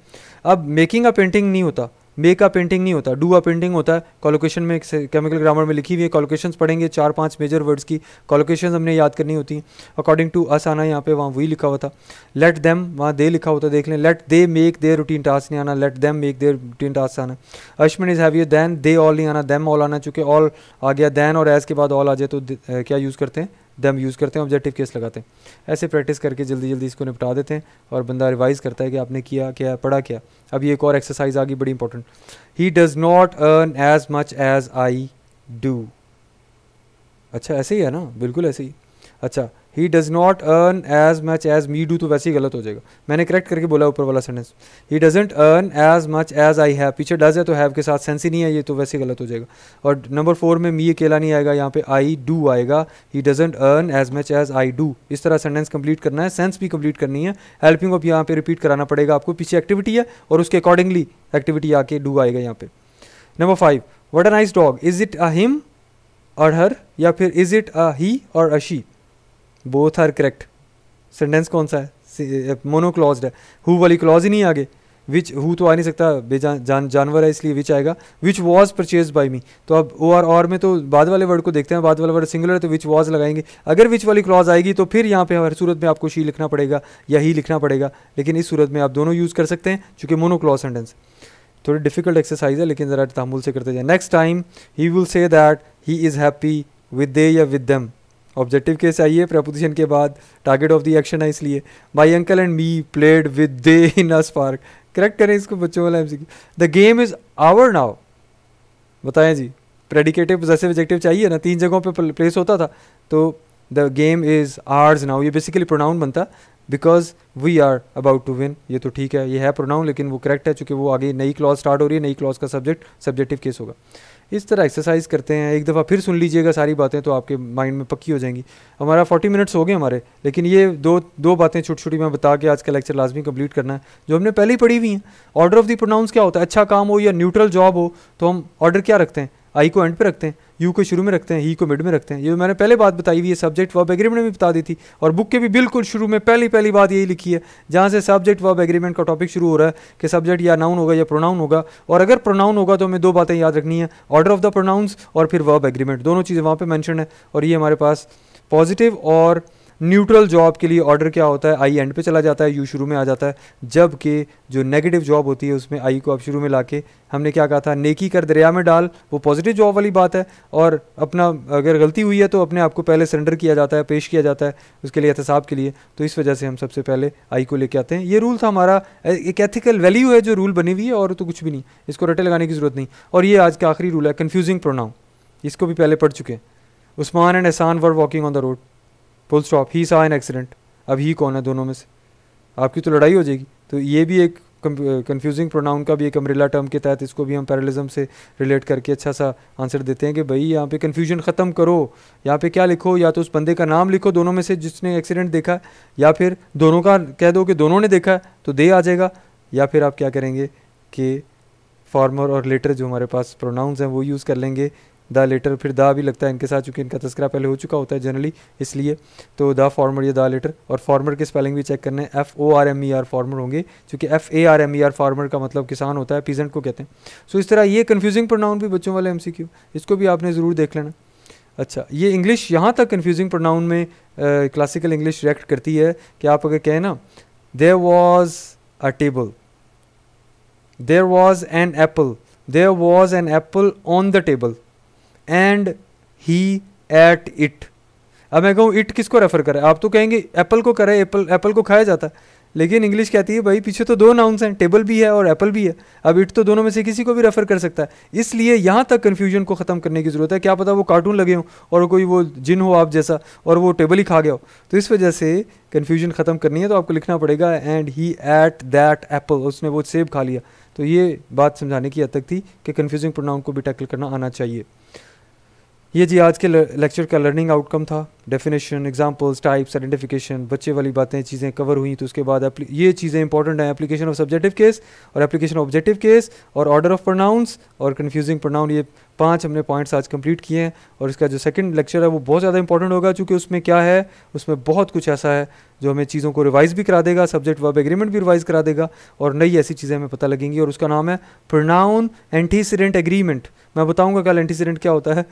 अब मेकिंग अ पेंटिंग नहीं होता मेक अ पेंटिंग नहीं होता डू अ पेंटिंग होता है कॉलोकेशन में केमिकल ग्रामर में लिखी हुई है कॉलोकेशन पढ़ेंगे चार पांच मेजर वर्ड्स की कॉलोकेशन हमने याद करनी होती हैं अकॉर्डिंग टू अस आना यहाँ पे वहाँ वही लिखा हुआ था लेट देम वहाँ दे लिखा होता देख लें let they make their routine task नहीं आना let them make their routine task आना अश्मिन is heavier than they all नहीं आना देम ऑल आना चूँकि ऑल आ गया दैन और एज के बाद ऑल आ जाए तो क्या यूज़ करते हैं दम यूज़ करते हैं ऑब्जेक्टिव केस लगाते हैं ऐसे प्रैक्टिस करके जल्दी जल्दी इसको निपटा देते हैं और बंदा रिवाइज़ करता है कि आपने किया क्या पढ़ा क्या अब ये एक और एक्सरसाइज आ गई बड़ी important he does not earn as much as I do अच्छा ऐसे ही है ना बिल्कुल ऐसे ही अच्छा he does not earn as much as me do तो वैसे ही गलत हो जाएगा मैंने करेक्ट करके बोला ऊपर वाला sentence he doesn't earn as much as I have पीछे डज है तो हैव के साथ सेंस ही नहीं है ये तो वैसे ही गलत हो जाएगा और नंबर फोर में मी अकेला नहीं आएगा यहाँ पे आई डू आएगा he doesn't earn as much as I do इस तरह सेंटेंस कंप्लीट करना है सेंस भी कंप्लीट करनी है हेल्पिंग ऑफ यहाँ पे रिपीट कराना पड़ेगा आपको पीछे एक्टिविटी है और उसके अकॉर्डिंगली एक्टिविटी आके डू आएगा यहाँ पे number five what a nice dog is it a him और हर या फिर इज इट अ ही और a she both are correct sentence कौन सा है मोनोक्लॉज eh, है हु वाली क्लॉज ही नहीं आगे विच हु तो आ नहीं सकता बेजान जान जानवर है इसलिए विच आएगा which was purchase by me तो अब ओ आर और में तो बाद वाले वर्ड को देखते हैं बाद वाला वर्ड सिंगुलर तो विच वॉज लगाएंगे अगर विच वाली क्लॉज आएगी तो फिर यहाँ पे हर सूरत में आपको शी लिखना पड़ेगा या ही लिखना पड़ेगा लेकिन इस सूरत में आप दोनों यूज़ कर सकते हैं चूँकि मोनोक्लॉज सेंटेंस थोड़ी डिफिकल्ट एक्सरसाइज है लेकिन ज़रा तामुल से करते जाए next time he will say that he is happy with they या with them objective case I है प्रपोजिशन के बाद टारगेट ऑफ द एक्शन है इसलिए my uncle and me played with they in a spark correct करें इसको बच्चों वाला MCQ the game is our now बताएं जी प्रेडिकेटिव पोजेसिव ऑब्जेक्टिव चाहिए ना तीन जगहों पे प्लेस होता था तो the game is ours now ये बेसिकली प्रोनाउन बनता because we are about to win ये तो ठीक है ये है प्रोनाउन लेकिन वो करेक्ट है चूंकि वो आगे नई क्लॉज स्टार्ट हो रही है नई क्लॉज का सब्जेक्ट सब्जेक्टिव केस होगा इस तरह एक्सरसाइज करते हैं एक दफ़ा फिर सुन लीजिएगा सारी बातें तो आपके माइंड में पक्की हो जाएंगी हमारा फोर्टी मिनट्स हो गए हमारे लेकिन ये दो दो बातें छोटी छोटी मैं बता के आज का लेक्चर लाजमी कंप्लीट करना है जो हमने पहले ही पढ़ी हुई हैं ऑर्डर ऑफ दी प्रोनाउंस क्या होता है अच्छा काम हो या न्यूट्रल जॉब हो तो हम ऑर्डर क्या रखते हैं आई को एंड पे रखते हैं यू को शुरू में रखते हैं ही e को मिड में रखते हैं ये मैंने पहले बात बताई हुई है सब्जेक्ट वर्ब एग्रीमेंट में बता दी थी और बुक के भी बिल्कुल शुरू में पहली पहली बात यही लिखी है जहाँ से सब्जेक्ट वर्ब एग्रीमेंट का टॉपिक शुरू हो रहा है कि सब्जेक्ट या नाउन होगा या प्रोनाउन होगा और अगर प्रोनाउन होगा तो हमें दो बातें याद रखनी है ऑर्डर ऑफ द प्रोनाउंस और फिर वर्ब एग्रीमेंट दोनों चीज़ें वहाँ पर मैंशन है और ये हमारे पास पॉजिटिव और न्यूट्रल जॉब के लिए ऑर्डर क्या होता है आई एंड पे चला जाता है यू शुरू में आ जाता है जबकि जो नेगेटिव जॉब होती है उसमें आई को आप शुरू में ला के हमने क्या कहा था नेकी कर दरिया में डाल वो पॉजिटिव जॉब वाली बात है और अपना अगर गलती हुई है तो अपने आप को पहले सरेंडर किया जाता है पेश किया जाता है उसके लिए एहतसाब के लिए तो इस वजह से हम सबसे पहले आई को लेके आते हैं ये रूल था हमारा एक एथिकल वैल्यू है जो रूल बनी हुई है और तो कुछ भी नहीं इसको रटे लगाने की ज़रूरत नहीं और ये आज का आखिरी रूल है कन्फ्यूजिंग प्रोनाउन इसको भी पहले पढ़ चुके हैं Usman and Ehsan were walking on the road full stop he saw an accident अब ही कौन है दोनों में से आपकी तो लड़ाई हो जाएगी तो ये भी एक कंफ्यूजिंग प्रोनाउन का भी एक अम्ब्रेला टर्म के तहत इसको भी हम पैरलिज्म से रिलेट करके अच्छा सा आंसर देते हैं कि भाई यहाँ पे कन्फ्यूजन ख़त्म करो यहाँ पे क्या लिखो या तो उस बंदे का नाम लिखो दोनों में से जिसने एक्सीडेंट देखा या फिर दोनों का कह दो कि दोनों ने देखा तो दे आ जाएगा या फिर आप क्या करेंगे कि फॉर्मर और लेटर जो हमारे पास प्रोनाउंस हैं वो यूज़ कर लेंगे द लेटर फिर दा भी लगता है इनके साथ चूँकि इनका तस्करा पहले हो चुका होता है जनरली इसलिए तो द फॉर्मर या द लेटर और फॉर्मर के स्पेलिंग भी चेक करने F O R M E R former होंगे चूँकि F A R M E R farmer का मतलब किसान होता है पीजेंट को कहते हैं सो so, इस तरह ये कन्फ्यूजिंग प्रोनाउन भी बच्चों वाले एम सी क्यू इसको भी आपने ज़रूर देख लेना अच्छा ये इंग्लिश यहाँ तक कन्फ्यूजिंग प्रोनाउन में क्लासिकल इंग्लिश रिएक्ट करती है कि आप अगर कहें ना there was a table there was an apple there was an apple on the table and he ate it अब मैं कहूँ इट किसको रेफर करें आप तो कहेंगे एप्पल को करें एप्पल एप्पल को खाया जाता है लेकिन इंग्लिश कहती है भाई पीछे तो दो नाउंस हैं टेबल भी है और एप्पल भी है अब इट तो दोनों में से किसी को भी रेफर कर सकता है इसलिए यहाँ तक कन्फ्यूजन को ख़त्म करने की ज़रूरत है क्या पता वो कार्टून लगे हों और कोई वो जिन हो आप जैसा और वो टेबल ही खा गया हो तो इस वजह से कन्फ्यूजन ख़त्म करनी है तो आपको लिखना पड़ेगा and he ate that apple उसने वो सेब खा लिया तो ये बात समझाने की हद तक थी कि कन्फ्यूजिंग प्रोनाउन को भी टैकल करना आना चाहिए ये जी आज के लेक्चर का लर्निंग आउटकम था डेफिनेशन एग्जांपल्स टाइप्स आइडेंटिफिकेशन बच्चे वाली बातें चीज़ें कवर हुई तो उसके बाद ये चीज़ें इंपॉर्टेंट हैं एप्लीकेशन ऑफ सब्जेक्टिव केस और एप्लीकेशन ऑफ ऑब्जेक्टिव केस और ऑर्डर ऑफ प्रोनाउंस और कन्फ्यूजिंग प्रोनाउन ये पांच हमने पॉइंट्स आज कंप्लीट किए हैं और इसका जो सेकंड लेक्चर है वो बहुत ज़्यादा इंपॉर्टेंट होगा चूँकि उसमें क्या है उसमें बहुत कुछ ऐसा है जो हमें चीज़ों को रिवाइज़ भी करा देगा सब्जेक्ट वर्ब एग्रीमेंट भी रिवाइज़ करा देगा और नई ऐसी चीज़ें हमें पता लगेंगी और उसका नाम है प्रोनाउन एंटीसीडेंट एग्रीमेंट मैं बताऊँगा कल एंटीसीडेंट क्या होता है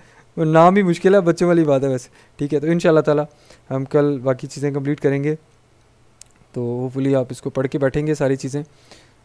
नाम ही मुश्किल है बच्चों वाली बात है वैसे ठीक है तो इन ताला हम कल बाकी चीज़ें कंप्लीट करेंगे तो होपफुली आप इसको पढ़ के बैठेंगे सारी चीज़ें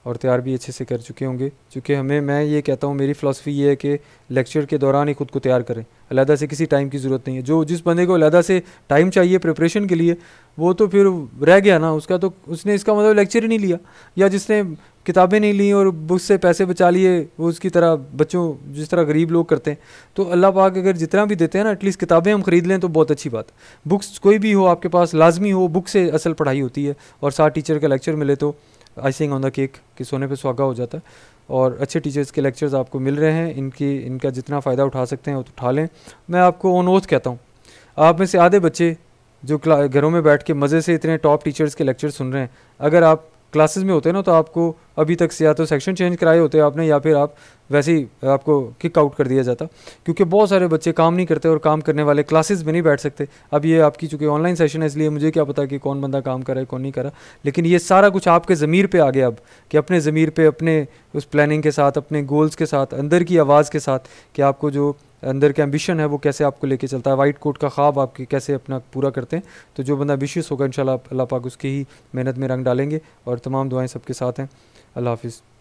और तैयार भी अच्छे से कर चुके होंगे चूँकि हमें मैं ये कहता हूँ मेरी फ़िलासफ़ी ये है कि लेक्चर के दौरान ही खुद को तैयार करें अलहदा से किसी टाइम की ज़रूरत नहीं है जो जिस बंदे को अलहदा से टाइम चाहिए प्रिपरेशन के लिए वो तो फिर रह गया ना उसका तो उसने इसका मतलब लेक्चर ही नहीं लिया या जिसने किताबें नहीं ली और बुक से पैसे बचा लिए वो उसकी तरह बच्चों जिस तरह गरीब लोग करते हैं तो अल्लाह पाक अगर जितना भी देते हैं ना एटलीस्ट किताबें हम ख़रीद लें तो बहुत अच्छी बात बुक्स कोई भी हो आपके पास लाजमी हो बुक से असल पढ़ाई होती है और साथ टीचर का लेक्चर मिले तो आइसिंग ऑन द केक कि सोने पे सुहागा हो जाता है और अच्छे टीचर्स के लेक्चर्स आपको मिल रहे हैं इनकी इनका जितना फ़ायदा उठा सकते हैं वो उठा लें मैं आपको ऑन ओथ कहता हूँ आप में से आधे बच्चे जो घरों में बैठ के मज़े से इतने टॉप टीचर्स के लेक्चर सुन रहे हैं अगर आप क्लासेस में होते हैं ना तो आपको अभी तक या तो सेक्शन चेंज कराए होते हैं आपने या फिर आप वैसे ही आपको किक आउट कर दिया जाता क्योंकि बहुत सारे बच्चे काम नहीं करते और काम करने वाले क्लासेस में नहीं बैठ सकते अब ये आपकी चूँकि ऑनलाइन सेशन है इसलिए मुझे क्या पता कि कौन बंदा काम करा है कौन नहीं करा लेकिन ये सारा कुछ आपके ज़मीर पर आ गया अब कि अपने ज़मीर पर अपने उस प्लानिंग के साथ अपने गोल्स के साथ अंदर की आवाज़ के साथ कि आपको जो अंदर के एम्बिशन है वो कैसे आपको लेके चलता है वाइट कोट का ख्वाब आपके कैसे अपना पूरा करते हैं तो जो बंदा एम्बिशियस होगा इन अल्लाह पाक उसकी ही मेहनत में रंग डालेंगे और तमाम दुआएँ सबके साथ हैं अल्लाह हाफिज़